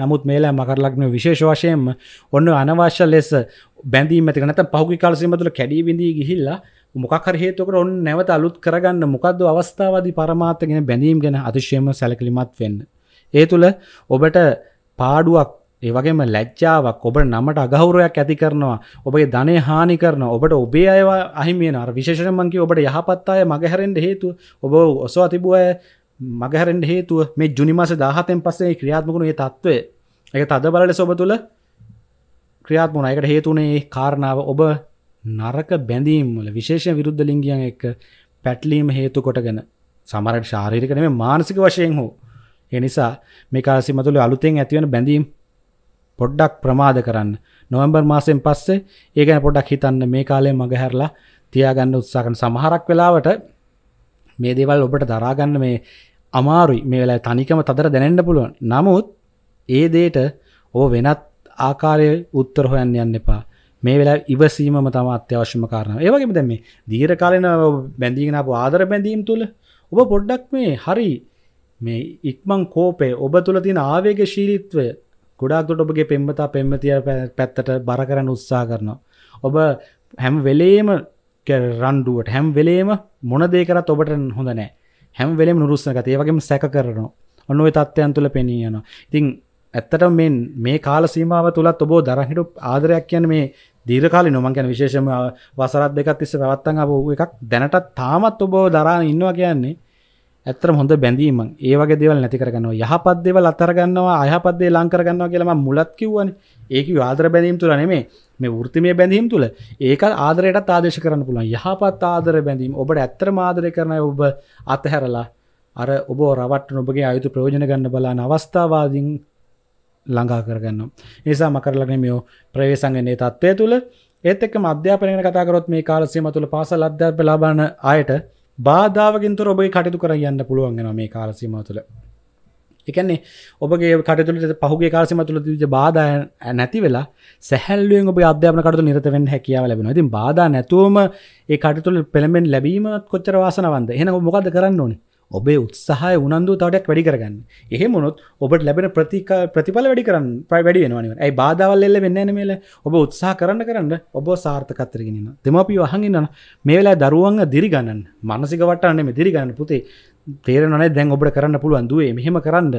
නමුත් මේලා මකරලක්න විශේෂ වශයෙන්ම ඔන්න අනවශ්‍ය ලෙස බැඳී මතික නැත පහුගි කාලසිම තුළ කැඩී බිඳී ගිහිල්ලා මොකක්හර හේතුකට ඔන්න නැවත අලුත් කරගන්න මොකක්ද අවස්ථාවදී පරමාත්තගෙන බැඳීම් ගැන අතිශයම සැලකිලිමත් වෙන්න. ඒ තුළ ඔබට පාඩුවක් ඒ වගේම ලැජ්ජාවක් ඔබ නමට අගෞරවයක් ඇති කරනවා ඔබේ ධනය හානි කරන ඔබට ඔබේ අයවා අහිමියන අර විශේෂමන්ගේ ඔබට යහපත් අය මගහැරෙන්ට හේතුව ඔබ ඔසවා තිබුව අය මගහැරෙන්ට හේතුව මේ ජුනිමස දාහතෙන් පස්සේ ක්‍රියාත්මකුණේ තත්ත්වය එක තද බලට සොබ තුළ ක්‍රියාත්මුණ එකට හේතුනේ කාරණාව ඔබ නරක බැඳීම්වල විශේෂ විරුද්ධ ලිංගියන් එක පැටලීම හේතු කොටගෙන සමරට ශාරීරිකනේ මානසික වශයෙන් හෝ ඒ නිසා මේ කාසිම තුළ අලුතෙන් ඇතිවන බැඳීම් පොඩ්ඩක් ප්‍රමාද කරන්න. නොවැම්බර් මාසයෙන් පස්සේ ඒ ගැන පොඩ්ඩක් හිතන්න මේ කාලේ මගහැරලා තියාගන්න උත්සාහ කරන සමහරක් වෙලාවට මේ දේවල් ඔබට දරා ගන්න මේ අමාරුයි. මේ වෙලාවේ තනිකම තදර දැනෙන්න පුළුවන්. නමුත් ඒ දෙයට ඕ වෙනත් ආකාරයේ උත්තර හොයන්න යන්න එපා. මේ වෙලා ඉවසීමම තම අත්‍යවශ්‍යම කාරණ ඒවගේම දැම දීර කාලන බැඳීගෙනපු ආදර බැඳීම් තුළ ඔබ පොඩ්ඩක් මේ හරි මේ ඉක්මං කෝපය ඔබ තුළ තින ආවේග ශීලිත්වය ගොඩාක්ගොට ඔබගේ පෙම්මතා පෙම්මතිය පැත්තට බර කරන්න උත්සා කරනවා. ඔබ හැම් වෙලේම රන්ඩුවට හැම් වෙලේම මොනදේකරත් ඔබට හොඳ නෑ හැම් වෙලෙම නුරුස්සකත ඒවගේම සැක කරනවා ඔන්න ඔය තත්ත්වයන් තුළ පෙනීයනවා. ඉතිං ඇත්තට මෙන් මේ කාල සීමාව තුළත් ඔබෝ දරහිටු ආදරයක් කියන මේ දීර්කාලි නොමන් ගැන විශේෂම වසරත් දෙකත් තිස්ස පැවත්තන් අප එකක් දැනටත් තාමත් ඔබෝ දරා ඉන්නවා කියන්නේ ඇත්තර හොඳ බැඳීම ඒවගේ දෙවල් නැති කරගන්නවා යහපත් දෙවල් අතරගන්නවා අයහපත්දේ ලංකරගන්නවා කියලා මුලත් කිව්වන ඒක ආදර බැඳීම් තුළ නෙමේ මේ ෘතිමය බැඳීම් තුළ ඒක ආදරයටත් ආදේශ කරන්න පුළුවන් යහපත් ආදර බැඳීම් ඔබට ඇත්තර මාදරය කරන ඔබ අතහැරලා අර ඔබ රවට්ට ඔබගේ අයුතු ප්‍රයෝජන ගන්න බලාන අවස්ථාවාදින් ළඟා කරගන්න නිසා මකරලගෙන මෙෝ ප්‍රවේසංගන්නේ තත්ත්වය තුළ ඒත් එක්ක අධ්‍යාපනය කතාකරොත් මේ කාලසීම තුළ පාසල් අධ්‍යාප ලබාන අයට බාධාවගින්තු ඔබයි කටයුතු කර යන්න පුළුවන්ගෙන මේ කාලසීම තුළ එකන්නේ ඔබගේ කටතුලට පහුගේ කාලසිම තුළ තිජ බාධ නැති වෙලා සැහල්ලුවෙන් ඔබ අධ්‍යාපන කටතු නිරතවෙන් හැකියාව ලැබෙන ති බාධ නැතුවම ඒ කටතුළ පෙළමෙන් ලැබීමත් කොච්චර වාසනවන්ද එහෙනක මොකද කරන්න ඕනේ ඔබේ උත්සාහය උනන්දු තවටක් වැඩි කරගන්න එහෙම මොනොත් ඔබට ලැබෙන ප්‍රතික ප්‍රතිඵල වැඩි කරන්න පයි වැඩි වෙනවනිව ඇයි බාධවල් එල්ල වෙන්න න මේල ඔබ උත්සාහ කරන්න කරන්න ඔබ සාර්ථකත්තරගෙනන දෙමපිය අහඟන්න මේලා දරුවන්ග දිරිගන්න මනසික වටන්න මේ දිරිගන්න පුතේ තේරනන දැන් ඔබට කරන්න පුළුවන් දුවේ මෙහෙම කරන්න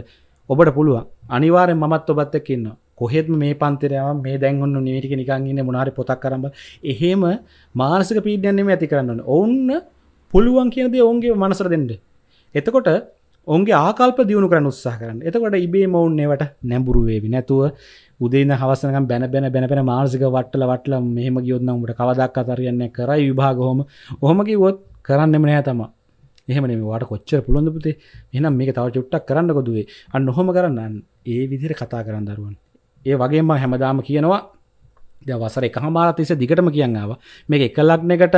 ඔබට පුළුවන් අනිවාරෙන් මත් ඔබත්තකින්න කොහෙත්ම මේ පන්තරයාව මේ දැන්වන්න නීටික නිකන්ගන්න මොනාරි පොතක් කරම්බ එහෙම මානසික පීඩයන්නේම ඇති කරන්න ඔවුන්න පුළුවන් කියද ඔවුන්ගේ මනසර දෙෙන්ට එතකොට ඔන්ගේ ආකල්ප දියුණු කරන උත්සා කරන්න එතකොට ඉබේ මවුන් ඒවට නැඹුරුවේවි නැතුව උදේන හවසනකම් බැන බැන බැනපෙන මාර්සික වට්ටල වටල මෙහම ගියොත්න උට කවදක් අතරයන්න කරයි විභාගහොම හොමකි වොත් කරන්නෙම නෑ තම එහමනම වාට කොච්චර පුළොඳපුතේ එනම් මේක තව චුට්ටක් කරන්න කොදුවේ අන්න හොම කරන්න ඒ විදිර කතා කරන්න දරුවන් ඒ වගේම හැමදාම කියනවා දවසර එක හමාරතිස දිගටම කියන්නාව මේක එකලක්නකට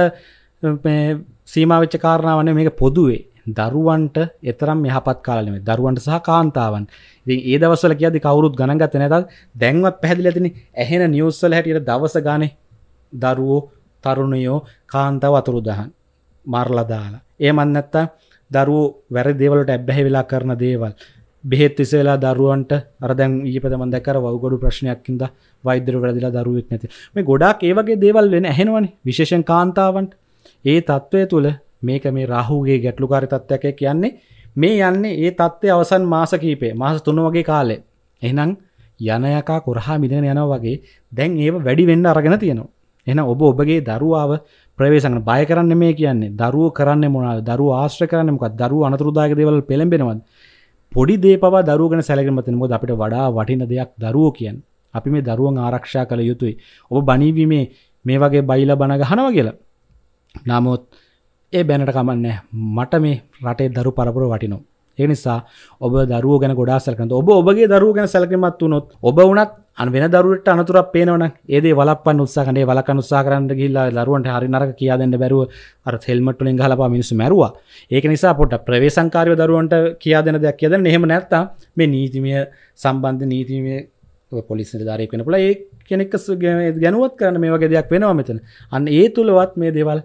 සීමාවෙච්ච කාරණාවන මේක පොදුවේ දරුවන්ට එතරම් යහපත් කාලනෙ දරුවන්ට සහ කාන්තාවන් ඉතින් ඒ දවසල කියද කවරුත් ගණගත නැතත් දැන්වත් පැහදිල තින ඇහෙන නිියස්සල හැටියට දවස ගාන දරුවෝ තරුණයෝ කාන්තාව අතුරු දහන් මර්ලදාලා ඒ මන්නත්ත දරුවෝ වැරි දේවලට ඇබ්බැහි වෙලා කරන දේවල් බෙහෙත් විසේලා දරුවන්ට අරදැන් ඒ පදමදකර වගොඩු ප්‍රශ්නයක්කින්ද වෛදර වැදිලා දරුවෙක් නැති මේ ගොඩක් ඒවගේ දේවල් වෙන ඇහෙනවනි විශේෂෙන් කාන්තාවන්ට ඒ තත්ත්වය තුළ මේක මේ රාහුගේ ගැටලුකාරි තත්ත්වයක් කියන්නේ මේ යන්නේ ඒ தත්ත්වය අවසන් මාස කීපේ මාස 3 වගේ කාලේ. එහෙනම් යන යකා කරහා මිදෙන යනවා වගේ දැන් ඒව වැඩි වෙන්න අරගෙන තියෙනවා. එහෙනම් ඔබ ඔබගේ දරුවාව ප්‍රවේශකන බය කරන්න මේ කියන්නේ. දරුවෝ කරන්නේ මොනවද? දරුවෝ ආශ්‍රය කරන්නේ මොකක්ද? දරුවෝ අනතුරුදායක දේවල් පෙළඹෙනවද? පොඩි දේ පවා දරුවගෙන සැලකෙන මතින් මොකද අපිට වඩා වටින දෙයක් දරුවෝ කියන්නේ. අපි මේ දරුවන් ආරක්ෂා කළ යුතුයි. ඔබ බණීවීමේ මේ වගේ බයිලා බණ ගහනවා කියලා. නමුත් ඒ බැනට කමන්න මට මේ රටේ දරු පරපුර වටිනෝ ඒ නිසා ඔබ දරුව ගැන ගොඩා සැලකන ඔබ ඔබගේ දරුව ගැන සැලකිමත් වුණොත් ඔබ වුණත් අන් වෙන දරුවට අනතුරක් පේනවන ඒදේ වලපන් උත්සාහනේ වලකන් උත්සාහ කරන්න ගිහිල්ලා දරුවන්ට හරි නරක කියා දෙන්න බැරුව අර හෙල්මට් වලින් ගහලා පාව මිනිස්සු මැරුවා ඒක නිසා පොඩ ප්‍රවේශංකාරීව දරුවන්ට කියා දෙන දෙයක් කියලා දෙන්න එහෙම නැත්තම් මේ නීතිමය සම්බන්ධ නීතිමය පොලිස් නිලධාරියෙක් වෙන්න පුළුවන් ඒ කෙනෙක්ගේ ගැනුවත් කරන්න මේ වගේ දෙයක් වෙනවා මෙතන අන්න ඒ තුලවත් මේ දේවල්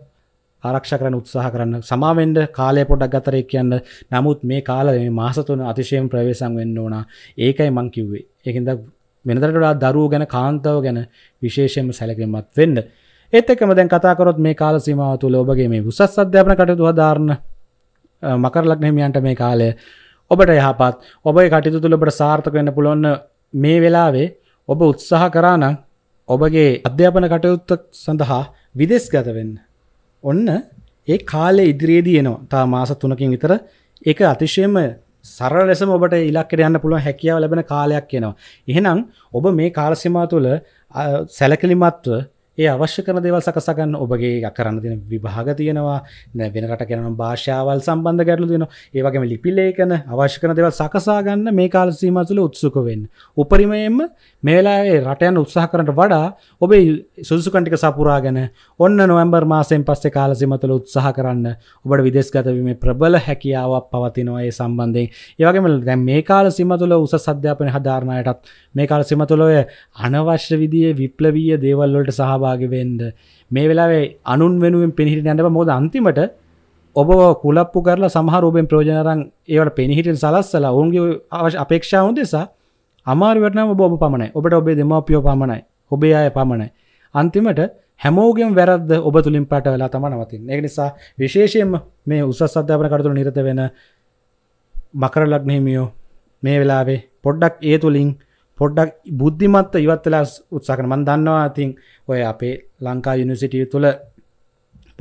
ආරක්ෂ කරන උත්සාහ කරන්න සමාවෙන්ඩ කාලය පොඩක් ගතරය කියන්න නමුත් මේ කාල මේ මාසතුන අතිශයෙන් ප්‍රවේශන් වෙන්න ඕනා ඒකයි මං කිව්වේ ඒකද මෙනතරටඩා දරුව ගැන කාන්තාව ගැන විශේෂයෙන්ම සැලකෙන්මත් වෙන්න ඒත් එකම දැන් කතාකරොත් මේ කාල සීමාව තුළ ඔබගේ මේ උසස් අධ්‍යාපන කටයුතු හදාරණ මකරලක්නෙමියන්ට මේ කාලය ඔබට යහපත් ඔබයි කටයුතු තුළබට සාර්ථක වෙන්න පුළොන්න මේ වෙලාවේ ඔබ උත්සාහ කරානම් ඔබගේ අධ්‍යාපන කටයුත්ත සඳහා විදෙස්ගතවෙන්න ඔන්න ඒ කාලේ ඉදිරියේදී එනවා. තා මාස 3කින් විතර ඒක අතිශයම සරල ලෙසම ඔබට ඉලක්කයට යන්න පුළුවන් හැකියාව ලැබෙන කාලයක් එනවා. එහෙනම් ඔබ මේ කාල සීමාව තුළ සැලකිලිමත්ව ඒ අවශ්‍ය කන දෙවල් සකසගන්න ඔබගේ කරන්න තින විභාග තියෙනවා නැවෙනකට කෙනන භාෂාවල් සම්බන්ධ ගැටලු දෙන ඒවගේම ලිපිලේකන අවශ්‍ය කන දෙවල් සකසාගන්න මේ කාල සීමතුල උත්සුකවෙන් උපරිමයෙන්ම මේලාේ රටයන් උත්සාහ කරට වඩා ඔබේ සුදුසු කටික සපුරාගෙන ඔන්න නොවම්බර් මාසයෙන් පස්සේ කාලසිමතුල උත්සාහ කරන්න ඔබට විදෙස්ගතවීම ප්‍රබල හැකියාවක් පවතිනවා ඒ සම්බන්ධයෙන් ඒවගේම දැ මේ කාල සිමතුල උස සධ්‍යාපන හධාරණයටත් මේ කාල සිමතුලොය අනවශ්‍ය විදිිය විප්ලවීය දේවල්වලට සහබ සහභාගි වෙන්ඩ මේ වෙලාවේ අනුන් වෙනුවෙන් පිහිට නැට මොද අන්තිමට ඔබ කුලප්පු කරලා සහරෝබෙන් ප්‍රෝජනරන් ඒවට පිහිටෙන් සලස්සලා ඔවුන්ගේ අවශ අපේක්ෂාවන් දෙෙසා අමාරුවටනම බොබ පමණයි ඔබට ඔබේ දෙමපියෝ පමණයි ඔබේ අය පමණයි අන්තිමට හැමෝගෙන් වැරද ඔබ තුළින් පට වෙලා තම නවතින් ඒ නිසා විශේෂයෙන් මේ උසස් අධ්‍යාපන කරතුර නිරත වෙන මකර ලක්නහිමියෝ මේ වෙලාවේ පොඩ්ඩක් ඒ තුළින් පොඩ්ඩක් බුද්ධිමත්ත ඉවත්වෙලා උත්සාකන මන් දන්නවා ඇතින් ඔය අපේ ලංකා යුනිසිටිය තුළ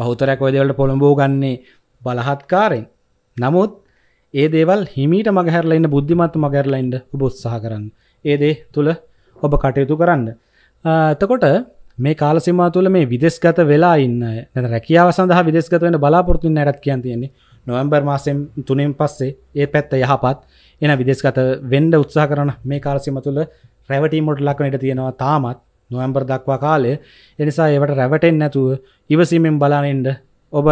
පහුතරැක් ඔයදවලට පොළඹෝ ගන්නේ බලහත්කාරෙන් නමුත් ඒ දේවල් හිමීට මගහැරලන්න බුද්ධිමත්තු මගැරලයින්ඩ උබොත්සාහ කරන්න ඒදේ තුළ ඔබ කටයුතු කරන්න එතකොට මේ කාලසිමා තුළ මේ විදෙස්ගත වෙලා ඉන්න රැකියාව සඳහා විදෙස්ගත වන්න බලාපොරත්තුන් නැරත් කියන් තියෙන්නේ නොවම්බර් මාසෙන් තුනෙන් පස්සේ ඒ පැත්ත යහපත් එන විදෙස්ගත වෙන්ඩ උත්සා කරන මේ කාලසිම තුළ රැවටීමොට ලක්නට තියෙනවා තාමත් නොවම්බර් දක්වා කාලය එනිසා ඒවට රැවටෙන් නැතුව ඉවසීමෙන් බලානෙන්ට ඔබ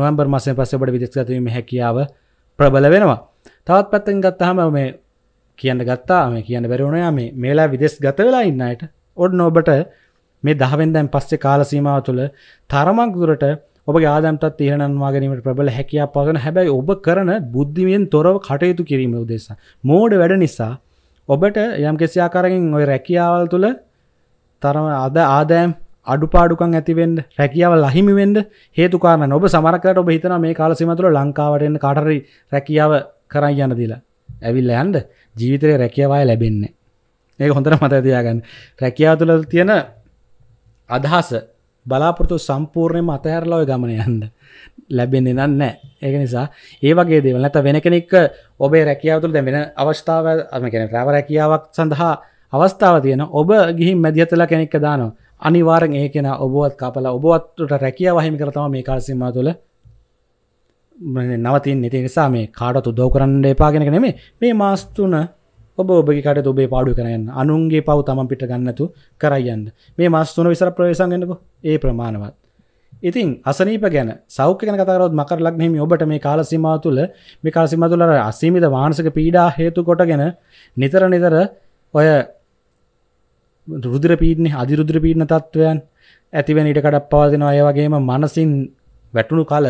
නොවම්බර් මසෙන් පස්සබට විදෙස්ගතවීම හැකියාව ප්‍රබල වෙනවා තවත් පැත්තෙන් ගත්තහම මේ කියන්න ගත්තා මේ කියන්න බැරවුණයා මේ මේලා විදෙස් ගත වෙලා ඉන්නයට ඔඩ නොබට මේ දහවෙන්දැන් පස්සේ කාලසීමාව තුළ තරමක් දුරට ඔබ ආදම්ටත් තියනන්වා ගැනීමට ප්‍රබල හැකියා පාගන හැබැයි ඔබ කරන බුද්ධිමියෙන් තොරව කටයුතු කිරීම උදෙස මෝඩ වැඩ නිසා ඔබට යම් කෙසියාකාරකින් ඔය රැකියාවල් තුළ තරම අද ආදෑම් අඩුපාඩුකන් ඇතිවෙන්ඩ රැකියාව ලහිමිවෙන්ඩ හේතුකාරන ඔබ සමරකට ඔබ හිතන මේ කාලසිමතුළ ලංකාවටෙන් කටරරි රැකියාව කරයි යන දිලා ඇවිල්ල ඇන්ඩ ජීවිතරය රැකියවාය ලැබෙන්නේ ඒ හොඳර මත තියාගන්න රැකියාව තුළ තියෙන අදහස බලාපොරතු සම්පූර්ණයම අතහැරලා ඔය ගමන යන්න ලැබෙන්නේ නැහැ. ඒක නිසා ඒ වගේ දේවල් නැත්නම් වෙන කෙනෙක් ඔබේ රැකියාව තුළ දැන් වෙන අවස්ථාව අම කියන්නේ රැව රැකියාවක් සඳහා අවස්ථාව තියෙන ඔබ ගිහින් මැදිහත්ලා කෙනෙක්ව දානවා. අනිවාර්යෙන් ඒ කෙනා ඔබවත් කපලා ඔබවත් රැකියාව හිමි කරලා තමයි මේ කාල සීමාව තුළ නවතින්නේ. ඒ නිසා මේ කාටවත් උදව් කරන්න එපා කියන එක නෙමෙයි. මේ මාස් 3 ඔබ ඔබගේකට ඔබේ පාඩු කරයන්න අනුන්ගේ පව් තමන් පිට ගන්නතු කරයන්න මේ මස්තුන විසර ප්‍රවේශන්ගෙනක ඒ ප්‍රමාණවත් ඉතින් අසනීප ගැන සෞඛ්‍ය ගැන කතාරොත් මකර ලග්නෙහිමි ඔබට මේ කාල සීමාව තුළ මේ කාල සීමාව තුළ අසීමිත මානසික පීඩා හේතු කොටගෙන නිතර නිතර ඔය රුධිර පීඩන අධි රුධිර පීඩන තත්වයන් ඇතිවෙන ඊට කඩක් පවතිනවා ඒ වගේම මනසින් වැටුණු කල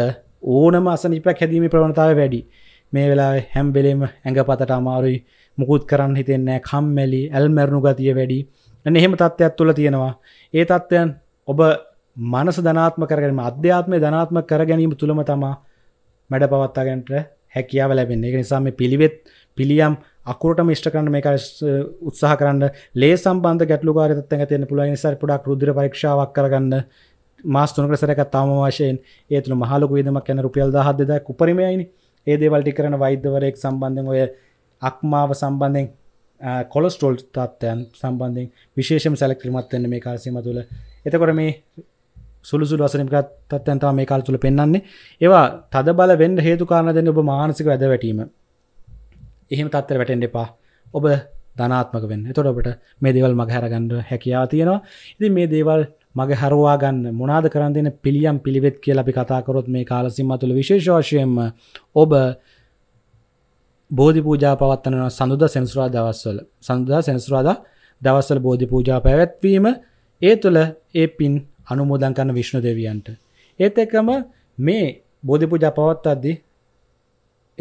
ඕනම අසනීපයක් හැදීමේ ප්‍රවණතාවය වැඩි මේ වෙලාවේ හැම වෙලේම ඇඟපතට අමාරුයි මුකුත් කරන්න හිතෙන්නෑ කම්මැලි ඇල්මැරණු ගතිය වැඩි එහෙම තත්ත්වයක් තුළ තියෙනවා ඒ තත්ත්වයන් ඔබ මනස ධනාත්ම කරගනීම අධ්‍යාත්මය ධනාත්ම කර ගැනීම තුළම තමා මැඩ පවත්තාගැන්ට හැකියාව ලැබෙන එක නිසාම පිළිවෙත් පිළියම් අකුරට මිෂ්ට කරන්න මේක උත්සාහ කරන්න ලේ සම්බන්ධ ගැටලු කාරතත්ත තියෙන පුළුවන් නිසා පොඩක් රුධිර පරීක්ෂාවක් කරගන්න මාස් තුනකට සැරයක් තම වශයෙන් ඒ තුළ මහලු වේදමක් යන රුපියල් 17000ක් උපරිමයයිනේ ඒ දේවල් ටික කරන වෛද්‍යවරයෙක් සම්බන්ධයෙන් ඔය අක්මාව සම්බන්ධෙන් කොලස්ටෝල් තත්ත්වයන් සම්බන්ධෙන් විශේෂම සැලක්‍රිමත් වන්න මේ කාලසීම තුළ එතකොට මේ සුළුසුල් වසරමිකත් තත්යන්තාව මේ කාල් තුළ පෙන්න්නේ ඒවා තද බල වෙන්ඩ හේතු කාරණ දෙන්න ඔබ මානසික වැද වැටීම එහෙම තත්තර වැටෙන්ඩ එපා ඔබ ධනාත්මක වෙන් එතොට ඔබට මේ දේවල් මගහැරගණ්ඩ හැකියාව තියෙනවා ඉති මේ දේවල් මගේ හරවා ගන්න මොනාද කරන්දන පිළියම් පිළිවෙත් කියල අපි කතාකරොත් මේ කාලසිම්ම තුළ විශේෂෝෂයම ඔබ බෝධි පූජා පවත්වනවා සඳුදා සෙනසුරා දවස්වල. සඳුදා සෙනසුරාදා දවස්වල බෝධි පූජා පැවැත්වීම ඒ තුළ ඒ පින් අනුමෝදන් කරන විෂ්ණු දෙවියන්ට. ඒත් එකම මේ බෝධි පූජා පවත්වද්දී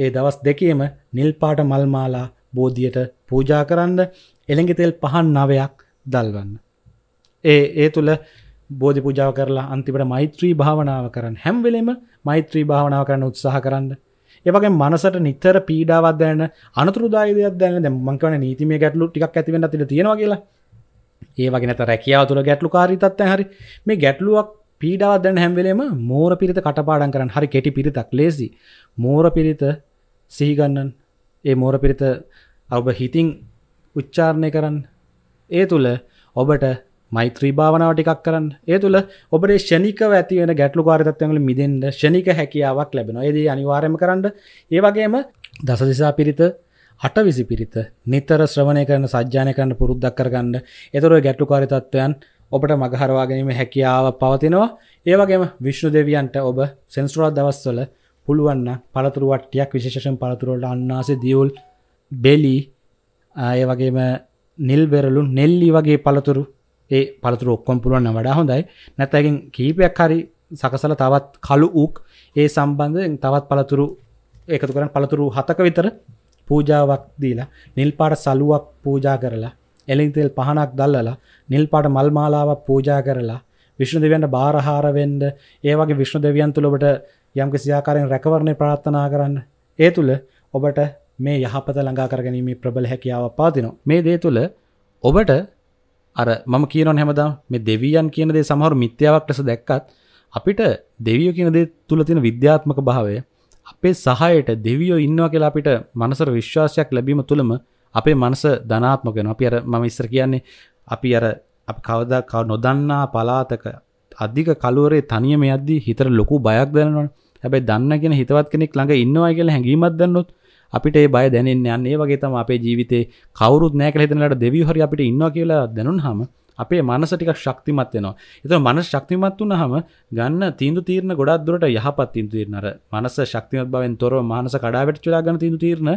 ඒ දවස් දෙකේම නිල් පාට මල් මාලා බෝධියට පූජා කරන්න එළඟ තෙල් පහන් නවයක් දල්වන්න. ඒ ඒ තුළ බෝධි පූජාව කරලා අන්තිමට මෛත්‍රී භාවනාව කරන්න හැම්වෙලෙම මෛත්‍රී භාවනාව කරන්න උත්සාහ කරන්න ඒවගේ මනසට නිතර පීඩාවත් දැන අනතුරදායදයක් දැන මංකන නීතිමේ ගැටලු ටික් ඇතිවෙන තිට තියෙනවා කියලා ඒවගෙන රැකියාව තුළ ගැටලු කාරිතත්ය හරි මේ ගැටලුවක් පීඩාවත් දැන හැම්වෙලේම මෝර පිරිත කටපාඩන් කරන්න හරි කෙටි පිරිතක් ලේසි මෝර පිරිත සිහිගන්නන් ඒ මෝර පිරිත ඔබ හිතින් උච්චාරණය කරන්න ඒ තුළ ඔබට මෛත්‍රී භාවනාව ටිකක් කරන්න ඒ තුළ ඔබේ ෂණිකව ඇතිවෙන ගැටලු කාරිතත්වල මිදෙන්ට ෂණික හැකියාවක් ලැබෙන ඒදී අනිවාර්යම කරන්න ඒ වගේම දසදිසා පිරිත අට විසි පිරිත නිතර ශ්‍රවණය කරන සජ්‍යානය කරන්න පුරුද්දක් කරගන්න එතර ගැටලු කාරිතත්වයන් ඔබට මගහරවාගැනීම හැකියාව පවතිනවා ඒවගේම විශ්ණු දෙවියන්ට ඔබ සෙන්ස්ටරත් දවස්වල පුළුවන්න පළතුරුවට්ටියක් විශේෂෙන් පළතුරුවලට අන්නාසේ දියවුල් බෙලි ඒ වගේම නිල්බෙරලු නෙල්ලි වගේ පළතුරු ඒ පළතුර ඔක්කොම් පුළුවන්න වඩා හොඳයි නැතැකින් කීපයක් හරි සකසල තවත් කලු ඌක් ඒ සම්බන්ධ තවත් පළතුරු එකතු කරන පළතුරු හතක විතර පූජාවක් දීලා නිල් පාට සලුවක් පූජා කරලා එලින්තෙල් පහනක් දල්ලලා නිල් පාට මල්මාලාවක් පූජා කරලා විශ්ණු දෙවියන්ට බාරහාරවෙන්ඩ ඒවගේ විශ්ණු දෙවියන් තුළබට යම් කිසියාකාරයෙන් රැකවරණය ප්‍රාත්ථනා කරන්න ඒ තුළ ඔබට මේ යහපත ළඟා කරගැනීමේ ප්‍රබල හැකියාව පාතිනවා මේ දේ තුළ ඔබට අර මම කියනොන් හැමදම් මේ දෙවියන් කියන දේ සමහරු මිත්‍යාවක් ලෙස දැක්කත් අපිට දෙවියෝ කියන දේ තුල තියෙන විද්‍යාත්මක භාවය අපේ සහයට දෙවියෝ ඉන්නවා කියලා අපිට මනසට විශ්වාසයක් ලැබීම තුලම අපේ මනස ධනාත්මක වෙනවා. අපි අර මම ඉස්සර කියන්නේ අපි අර අපි කවදා නොදන්නා පලාතක අධික කලුවරේ තනියම යද්දී හිතට ලොකු බයක් දැනෙනවනේ. හැබැයි දන්න කියන හිතවත් කෙනෙක් ළඟ ඉන්නවා කියලා හැඟීමක් දැනනොත් අපිට ඒ බය දැනෙන්න යන්න ඒ වගේ තම අපේ ජීවිතේ කවුරුත් නෑ කියලා හිතනලාට දෙවියෝ හරි අපිට ඉන්නවා කියලා දැනුනහම අපේ මනස ටිකක් ශක්තිමත් වෙනවා. ඒතර මනස ශක්තිමත් වුනහම ගන්න තීන්දුව තීරණ ගොඩක් දුරට යහපත් තීන්දුව තීරණ අර මනස ශක්තිමත් බවෙන් තොරව මානස කඩාවැටචිලා ගන්න තීන්දුව තීරණ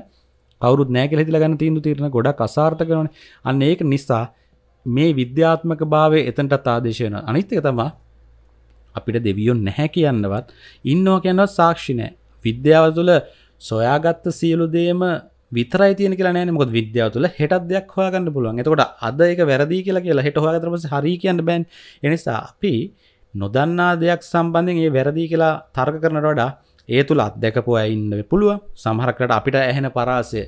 කවුරුත් නෑ කියලා හිතලා ගන්න තීන්දුව තීරණ ගොඩක් අසාර්ථක වෙනවානේ. අන්න ඒක නිසා මේ විද්‍යාත්මක භාවය එතනටත් ආදේශ වෙනවා. අනිත් එක තමයි අපිට දෙවියෝ නැහැ කියනවත් ඉන්නවා කියනවත් සාක්ෂි නැහැ. විද්‍යාව තුළ සොයාගත්ත සියලු දේම විතරයි තියෙන කියලා නෑ මොකද විද්‍යාව තුළ හෙටත් දෙයක් හොයාගන්න පුළුවන් එතකොට අද එක වැරදි කියලා කියලා හෙට හොයාගත්තට පස්සේ හරි කියන්න බෑන් ඒ නිසා අපි නොදන්නා දෙයක් සම්බන්ධයෙන් ඒ වැරදි කියලා තර්ක කරනට වඩා ඒ තුළ අත්දැකපු අය ඉන්න පුළුව සමහරකට අපිට ඇහෙන පරාසය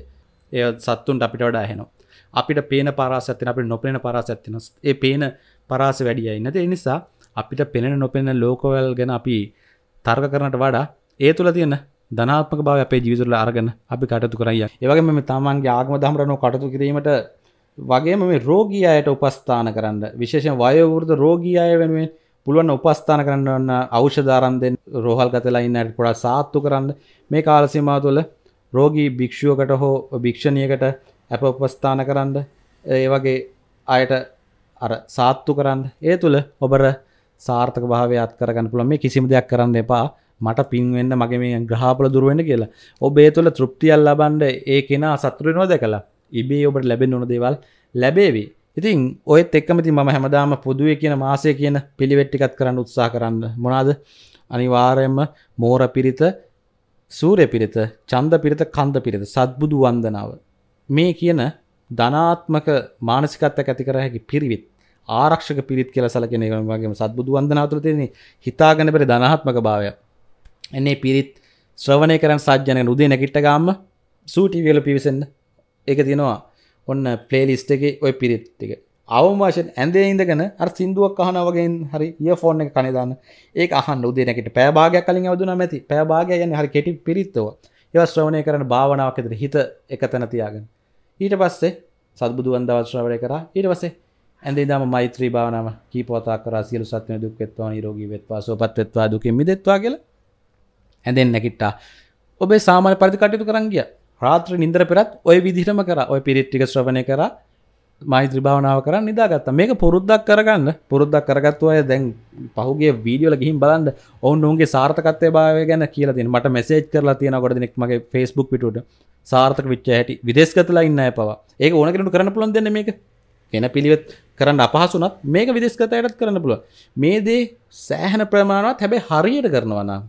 ඒ සත්තුන්ට අපිට වඩා ඇහෙනවා අපිට පේන පරාස ඇතින අපි නොපෙන පරාස ඇතින ඒ පේන පරාස වැඩියයි නැති නිසා අපිට පෙනෙන නොපෙන ලෝකවල් ගැන අපි තර්ක කරනට වඩා ඒ තුළ තියෙන ධනාත්මක බව අපේ ජීවිතවල අරගෙන අපි කටයුතු කරන්නේ. ඒ වගේම මේ තමන්ගේ ආගම දහම් රණව කටයුතු කිරීමට වගේම මේ රෝගී අයට උපස්ථාන කරන්න විශේෂයෙන් වයෝ වෘද්ධ රෝගී අය වෙනුවෙන් පුළුවන් උපස්ථාන කරන්න ඖෂධ ආරම් දෙන්න රෝහල් ගතලා ඉන්න අයට පොඩක් සාත්තු කරන්න මේ කාල සීමාව තුළ රෝගී භික්ෂුවකට හෝ භික්ෂණියකට අප උපස්ථාන කරන්න ඒ වගේ අයට අර සාත්තු කරන්න ඒ තුළ ඔබර සාර්ථක භාවයත් කරගන්න පුළුවන් මේ කිසිම දෙයක් කරන්න එපා මට පින්වෙන්න මගේ මේ ග්‍රහපල දුරුවෙන කියලා ඔබේ තුළ තෘප්තියල් ලබන්ඩ ඒ කෙන සතුරනෝ දැකලා ඉබේ ඔබට ලැබෙන් ඕන දේවල් ලැබේවි ඉතින් ඔයත් එක්කමති ම හැමදාම පොදුව කියන මාසය කියන පිළිවෙට්ටිකත් කරන්න උත්සා කරන්න මොනාද අනිවාරයම මෝර පිරිත සූරය පිරිත චන්ද පිරිත කන්ද පිරිත සත්බුදු වන්දනාව මේ කියන ධනාත්මක මානසිකත්ත ඇති කර හැකි පිරිවිත් ආරක්ෂක පිරිත් කියල සලකෙන වගේ සත්බුදු වන්දනාතුර තියෙන හිතාගැන පෙරි ධනාත්මක භාවයක් එන්නේ පිරිත් ශ්‍රවණය කරන සජ්‍යනය නුදේ නැකිට්ට ගාම්ම සූටිවියල පිවිසෙන්න්න එක තියෙනවා ඔන්න පලේලිස්ට එක ඔය පිරිත්තික අවමාශෙන් ඇන්දේ ඉඳගෙන අර සිින්දුවක් අහනවගෙන් හරි ඒ ෆෝර්න එක කනිදාන්න ඒ අහන් උදේ නැකට පෑභාගයක් කලින් අවදුන ඇති පෑභාගය යන්න හරි කෙටි පිරිත්තව ඒව ශ්‍රවණය කරන භාවනාවකෙදර හිත එක තැන තියාගෙන ඊට පස්සේ සත්බුදුුවන් දවශ්‍රවය කර ඊට පසේ ඇදේ දම මෛත්‍රී භාවනාව කීපවතා කර සියලු සත්වය දුක්වෙත්වා නිරෝගී වෙත්වා සෝපත් වෙත්වා දුකින් මිදෙත්වා කියලා ඇඳෙන් නැකිට්ටා ඔබේ සාමාන පරිදි කටයුතු කරන්ගිය රාත්‍ර නින්දර පෙරත් ඔය විදිහටම කර ඔය පිරිට්ටික ශ්‍රවණය කර මෛත්‍රී භාවනාව කරන්න නිදාගත්ත මේක පුරුද්දක් කරගන්න පුරුද්දක් කරගත්තු අය දැන් පහුගේ වීඩියෝල ගිහින් බලන්න ඔවුන් ඔුන්ගේ සාර්ථකත්වය භාවය ගැන කියලතින් මට මෙසේජ් කරලා තියෙන ගොඩ දෙනෙක් මගේ ෆෙස්බුක් පිටුට සාර්ථක විච්ච හැටි විදේශගතලා ඉන්න පවා ඒක ඕනකට කරන පුළොන් දෙන්න මේක එන පිළිවෙත් කරන්න අපහසුනත් මේක විදිස්කතයටත් කරන්න පුළුව මේ දේ සෑහන ප්‍රමාණවත් හැබැ හරියට කරනවනම්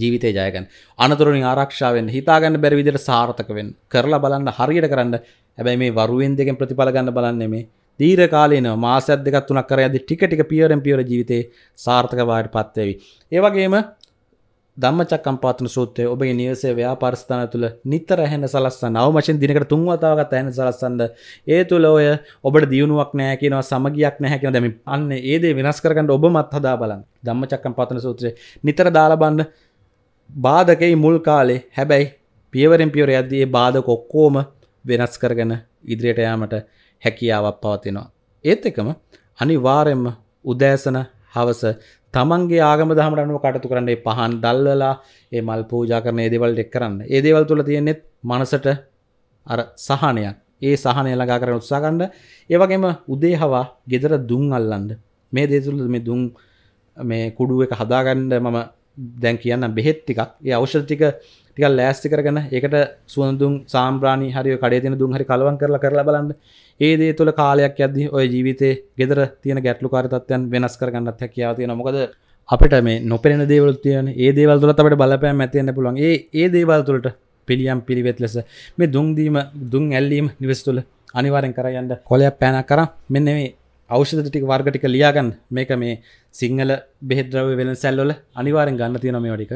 ජීවිතය ජයගන් අනතුරින් ආරක්ෂාවෙන් හිතාගන්න බැරිවිදිට සාර්ථකවෙන් කරලා බලන්න හරියට කරන්න හැබැයි මේ වරුවෙන් දෙකෙන් ප්‍රතිඵල ගන්න බලන්නේ මේ දීර කාලන මාසත් දෙකක් තුනක් කර ඇද ටිකටික පියරෙන් පියර ජීවිතේ සාර්ථකවාට පත්වේවි. ඒවගේම දම්මචක්කම් පාතන සූත්‍රය ඔබේ නිවසේ ව්‍යාපාරස්ථාන තුළ නිතර ඇහෙන සලස්ස නවමශෙන් දිනකට තුන්වතාවගත් ඇහෙන සලස්සන්න ඒ තුළ ඔය ඔබට දියුණුවක් නෑ කියනවා සමගියක් නැහැකිව දැම අන්න ඒදේ වෙනස් කරගන්න ඔබමත් හදා බලන් දම්මචක්කම් පතන සූත්‍රය නිතර දාලබන්න බාධකයි මුල් කාලේ හැබැයි පියවරෙන් පියවර යද්දී ඒ බාධක ඔක්කොම වෙනස් කරගෙන ඉදිරියට යාමට හැකියාවක් පවතිනවා. ඒත් එකම අනිවාර්යයෙන්ම උදෑසන හවස තමන්ගේ ආගම දහමට අනුව කටයුතු කරන්න ඒ පහන් දැල්වලා ඒ මල් පූජා කරන ඒ දේවල් ටික කරන්න. ඒ දේවල් තුල තියෙන්නේ මනසට අර සහනයක්. ඒ සහනය ළඟා කරන්න උත්සාහ ගන්න. ඒ වගේම උදේ හවා gedara දුම් අල්ලන්න. මේ දේ තුල මේ දුම් මේ කුඩු එක හදාගන්න මම දැන් කියන්න බෙහෙත්තිකක් ඒ අවෂතික ටිකල් ලෑස්ති කරගන්න ඒකට සුවඳදුන් සාම්්‍රාණි හරිය කඩේ තින දුන් හරි කලවන් කරලා කරලා බලන්න ඒදේ තුළ කාලයක් ඇදදි ඔය ජීවිතය ගෙදර තියෙන ගැටලු කාරතත්වයන් වෙනස් කරගන්නත් හැකියාව තියෙන මොකද අපිට මේ නොපෙන දේවල් තියන ඒ දේවල් තුළ අපට බලපෑම් ඇතියන්න පුළුවන් ඒ ඒ දේවල් තුළට පිළියම් පිළිවෙත් ලෙස මේ දුන්දීම දුන් ඇල්ලීම නිවස් තුළ අනිවාරෙන් කරයන්න කොලයක් පෑන කර මෙන්න මේ අවෂධ ටික වර්ගටික ලියාගන්න මේක මේ සිංහල බෙහෙද්‍රව වෙන සැල්ලොල අනිවාරෙන් ගන්න තියෙන මේ වඩික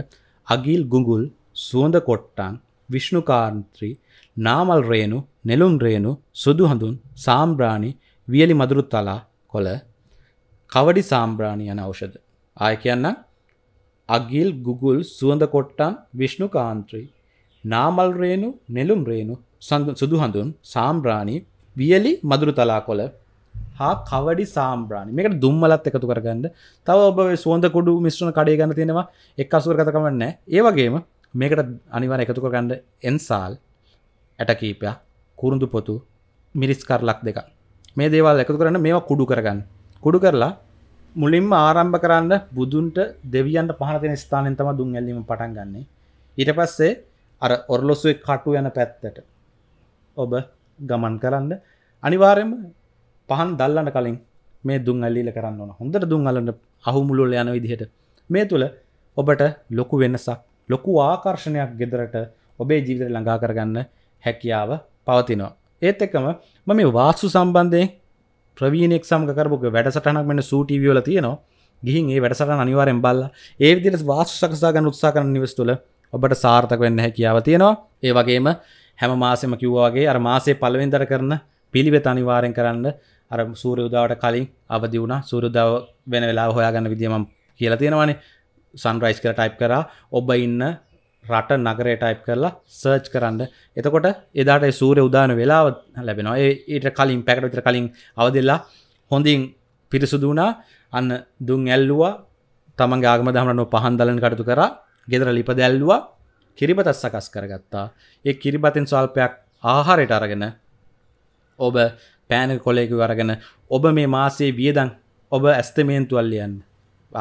අගිල් ගුගුල් සුවඳ කොට්ටන් විශ්ණුකාන්ත්‍රී නාමල් රේනු නෙලුම් රේනු සුදු හඳුන් සාම්බ්‍රාණි වියලි මදුරුත් තලා කොළ කවඩි සාම්බ්‍රාණී යන අවෂධ ආය කියන්න අගිල් ගුගුල් සුවඳ කොට්ටන් විශ්ණුකාන්ත්‍රී නාමල් රේනු නෙලුම් රේනු සඳ සුදු හඳුන් සාම්බ්‍රාණී වියලි මදුරු තලා කොළ හා කවඩි සාම්බ්‍රාණ මේකට දුම්මලත් එකතු කරගන්න තව ඔබ සුවන්ද කොඩු මිශ්‍රණ කඩේ ගන්න තියෙනවා එක් අසුර කතකමන්න ඒවගේම මේකට අනිවර එකතු කරගන්න එන්සාල් ඇටකීපයක් කුරුඳු පොතු මිරිස් කරලක් දෙක මේ දේවල් එකතු කරන්න මේවා කුඩු කරගන්න කුඩු කරලා මුලින්ම ආරම්භ කරන්න බුදුන්ට දෙවියන්ට පහනතින ස්ථානෙන් තම දුන් ඇල්ලීම පටන් ගන්නේ ඊට පස්සේ අර ඔරලොස්සුවේ කටු යන පැත්තට ඔබ ගමන් කරන්න අනිවාර්යම පහන් දල්ලන්න කලින් මේ දුන් අල්ලිල කරන්න ඕන හොඳට දුන් අලන්න අහුමුළුල යන විදිහට මේ තුළ ඔබට ලොකු වෙනසක් ලොකු ආකර්ෂණයක් ගෙදරට ඔබේ ජීවිත ළඟා කරගන්න හැකියාව පවතිනවා. ඒත් එකම ම මේ වාස්සු සම්බන්ධයෙන් ප්‍රවීණෙක් සම්කරපුක වැඩසටනක් මෙන සූටිවියෝල තියෙනවා ගිහින් ඒ වැඩසට අනිවාරෙන් බල්ල ඒ විදිට වාස්සු සකසාගන්න උත්සා කරන නිවස් තුළ ඔබට සාර්ථක වෙන්න හැකියාව තියෙනවා ඒ වගේම හැම මාසෙම කිව්වාගේ අර මාසේ පලවෙන්දර කරන පිළිවෙත අනිවාරෙන් කරන්න අර සූරයුදාවට කලින් අවදි වුණ සුරුදාව වෙන වෙලා හොයාගන්න විදිම කියලා තියෙනවානේ සන්රයිස් කර ටයිප් කරා ඔබ ඉන්න රට නගරේ ටයිප් කරලා සර්ච් කරන්න එතකොට එදාට සූරය උදාන වෙලාව ලැබෙනවා ඒට කලින් පැකටවිතර කලින් අවදිල්ලා හොඳින් පිරිසුදු වුණා අන්න දුන් ඇල්ලුවා තමන් ආගම දහමනො පහන් දලන කටතු කර ගෙදර ලිප දැල්ලවා කිරිබතත් සකස් කරගත්තා ඒ කිරිබතෙන් ස්වල්පයක් ආහාරයට අරගෙන ඔබ පෑනල් කොලයකු අරගෙන ඔබ මේ මාසේ වියදන් ඔබ ඇස්තමේන්තුවල්ලියන්න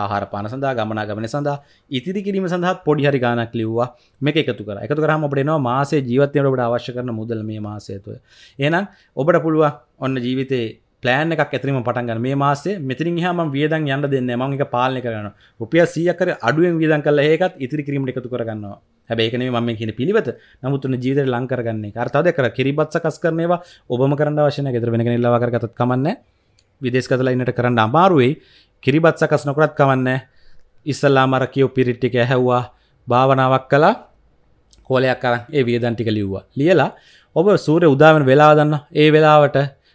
ආහාර පන සඳහා ගමනා ගමන සඳහා ඉතිරි කිරීම සඳහා පොඩි හරි ගානක් ලිව්වා මේක එකතු කර එකතු කරහම අපට එනවා මාසේ ජීවිතයට ඔබට අවශ්‍ය කරන මුදල් මේ මාසයතුව එහෙනම් ඔබට පුළුවන් ඔන්න ජීවිතේ පලෑන් එකක් ඇතිරීම පටන්ගන්න මේ මාසේ මෙතිරින් හම වියදන් යන්න දෙන්න ම එක පාලනය කරන රුපිය සියකර අඩුවෙන් වියදන් කල ඒකත් ඉතිරි කිරීමට එකතු කරගන්නවා හැබැයිකන මම කියන පිළිවත නමුත්තුන ජීවිත ලංකරගන්නේ අර්තාද කර කිරිබත් සකස් කරනවා ඔබම කරන්න වශන ගෙදර වෙන ලවාකරගතත් කමන්න විදේශ කතලයින්නට කරන්න අමාරුවයි කිරිබත් සකස් නොකරත් කමන්න ඉස්සල්ලා මර කියෝ පිරිට්ටික ඇහැව්වා භාවනාවක් කලා කෝලයක් කරන් ඒ වියදන්ටික ලිව්වා ලියලා ඔබ සූරය උදාවෙන් වෙලා දන්න ඒ වෙලාවට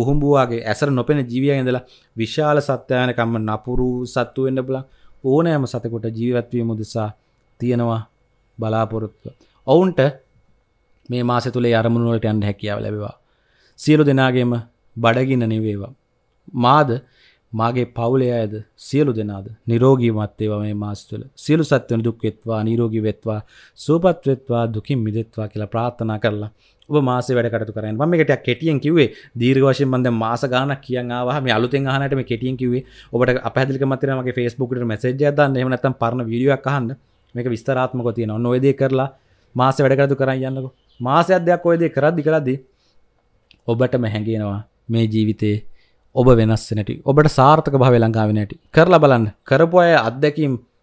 උහුම්ඹුවාගේ ඇසර නොපෙන ජීවියන් ඉඳලා විශාල සත්‍යයනකම්ම නපුරු සත්තු වෙන්න පුළුවන් ඕනෑම සතෙකුට ජීවත්වීම උදෙසා තියෙනවා බලාපොරොත්තුව. ඔවුන්ට මේ මාස තුලේ අරමුණු වලට යන්න හැකියාව ලැබේවා. සියලු දෙනාගේම බඩගින්න නිවේවා. මාද මාගේ පවුලේ අයද සියලු දෙනාද නිරෝගීමත් වේවා මේ මාස තුළ. සියලු සත්ත්වයන් දුක් වෙත්වා, නිරෝගී වෙත්වා, සුවපත් වෙත්වා, දුකින් මිදෙත්වා කියලා ප්‍රාර්ථනා කරලා මාස වැඩට කරන්න ම එකට කෙටියෙන් කිවේ දීර්වශය බද මාස ගන කියවා අලු හනට කෙටියෙන් කිවේ ඔබට අපහදික මතරමගේ ෆස්බුකට මසේජ දන්න එමනත පරන විඩියක් කහන්න මේක විස්තරාත්මක තියෙන නොවේද කරලා මාස වැඩකරතු කරන්න යන්නක මාසයක්දයක් ඔයදේ කරද්දි කරද්දි ඔබට මැහැගෙනවා මේ ජීවිතයේ ඔබ වෙනස්සනට ඔබට සාර්ථක භාව ලංකාවෙනට කරලා බලන්න කරපු අය අත්දැකීම්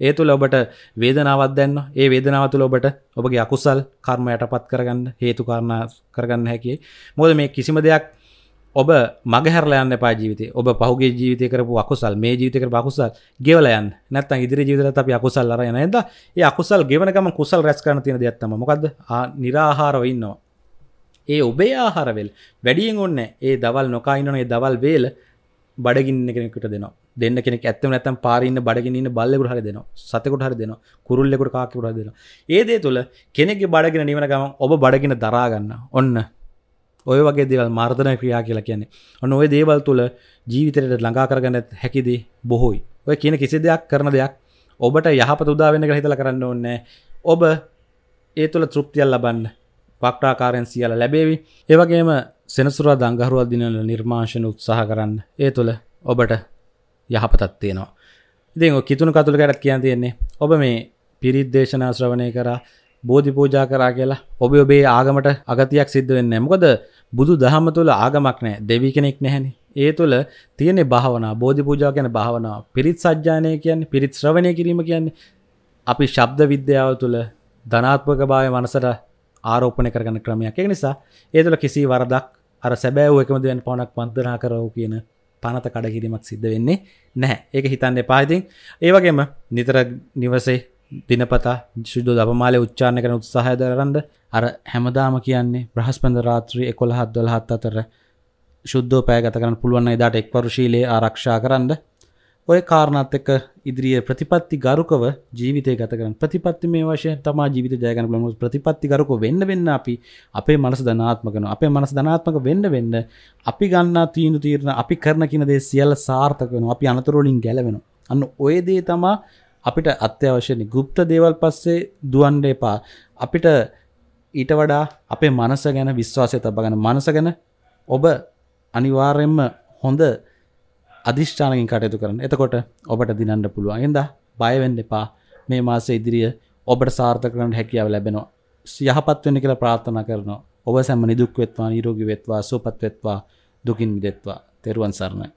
ඒ තුළ ඔබට වේදනාවත් දැන්න ඒ වේදනාව තුළ ඔබට ඔබගේ අකුසල් කර්ම යටපත් කරගන්න හේතු කාරණා කරගන්න හැකියි මොකද මේ කිසිම දෙයක් ඔබ මගහැරලා යන්න එපා ජීවිතේ. ඔබ පහුගිය ජීවිතේ කරපු අකුසල් මේ ජීවිතේ කරපු අකුසල් ගෙවලා යන්න. නැත්නම් ඉදිරි ජීවිතවලත් අපි අකුසල් අරගෙන යනවා. ඒ අකුසල් ගෙවන ගමන් කුසල් රැස් කරන්න තියෙන දෙයක් තමයි. මොකද්ද? ආ निराහාරව ඉන්නවා. ඒ ඔබේ ආහාරවල වැඩියෙන් ඕනේ. ඒ දවල් නොකා ඉන්නවනේ දවල් වේල බඩගින්න කෙනෙකුට දෙනවා. දෙන්න කෙනෙක් ඇත්තම නැත්තම් පාරේ ඉන්න බඩගෙන ඉන්න බල්ලෙකුට හරි දෙනවා සතෙකුට හරි දෙනවා කුරුල්ලෙකුට කාකෙකුට හරි දෙනවා ඒ දේ තුල කෙනෙක්ගේ බඩගෙන නිවන ගමන් ඔබ බඩගෙන දරා ගන්න ඔන්න ඔය වගේ දේවල් මර්ධන ක්‍රියා කියලා කියන්නේ ඔන්න ඔය දේවල් තුල ජීවිතයට ළඟා කරගන්න හැකි දේ බොහෝයි ඔය කියන කිසි දෙයක් කරන දෙයක් ඔබට යහපත උදා වෙන්න කියලා හිතලා කරන්න ඕනේ ඔබ ඒ තුල තෘප්තියක් ලබන්න වක්ටාකාරයෙන් සියල්ල ලැබේවි ඒ වගේම සෙනසුරා දඟහරුවා දිනවල නිර්මාංශන උත්සාහ කරන්න ඒ තුල ඔබට යහපතත් තියෙනවා ඉතින් කිතුුණු කතුළ ගැටත් කියන්න තියෙන්නේ ඔබ මේ පිරිත් දේශනා ශ්‍රවණය කර බෝධි පූජා කරා කියලා ඔබ ඔබේ ආගමට අගතියක් සිද්ධ වෙන්න මොකද බුදු දහම තුළ ආගමක් නෑ දෙවී කෙනෙක් නැහැනි ඒ තුළ තියෙනෙ භාවනා බෝධි පූජා කියන භාවනාව පිරිත් සජ්ජානය කියන්නේ පිරිත් ශ්‍රවණය කිරීම කියන්නේ අපි ශබ්ද විද්‍යාව තුළ ධනාත්මක භාවය මනසට ආරෝපණය කරගන්න ක්‍රමයක් එක නිසා ඒ තුළ කිසි වරදක් අර සැබෑව එකමදෙන් පවනක් පන්දනා කරව කියන පනත කඩකිරීමක් සිද්ධ වෙන්නේ නැහැ ඒක හිතන්න එපාහිතින් ඒවගේම නිතර නිවසේ දිනපතා ශුද්ධ දපමාලය උච්චාණ කරන උත්සාහය දරන්ද අර හැමදාම කියන්නේ බ්‍රහස්පන්ද රාත්‍රී එකොළ හත්දොල හත් අතර ශුද්ධෝ පෑගත කරන පුළුවන් එදාට එක්වරුශීලයේ ආරක්ෂා කරන්න ඔය කාරණත්තක ඉදිරිිය ප්‍රතිපත්ති ගරුකව ජීවිතය ගතකරන ප්‍රතිපත්ති මේ වශය තම ජීවිත ජයගන ලමු ප්‍රතිපත්ති ගරුක වෙන්න වෙන්න අපි අපේ මනස ධනාත්මකන අපේ මනස ධනාත්මක වෙන්න වෙන්න අපි ගන්න තීනු තීරණ අපි කරන කිනදේ සියල්ල සාර්ථකන අපි අනතුරෝලින් ගැලවෙන අන්න ඔයදේ තමා අපිට අත්‍යවශ්‍යනි ගුප්ත දේවල් පස්සේ දුවන්ඩ එපා අපිට ඊට වඩා අපේ මනස ගැන විශ්වාසය තබගන මනස ගැන ඔබ අනිවාර්යෙන්ම හොඳ අධිෂ්ඨානකින් කටයුතු කරන එතකොට ඔබට දිනන්න පුළුවන් එද බයවෙන්න එපා මේ මාස ඉදිරිිය ඔබට සාර්ථ කරන්න හැකියාව ලැබෙනවා යහපත්වෙන කියලා ප්‍රාර්ථනා කරනවා ඔබ සැම නිදුක් වෙත්වා නිරෝගි වෙත්වා සුවපත් වෙත්වා දුකින් මිදෙත්වා තෙරුවන් සරණයි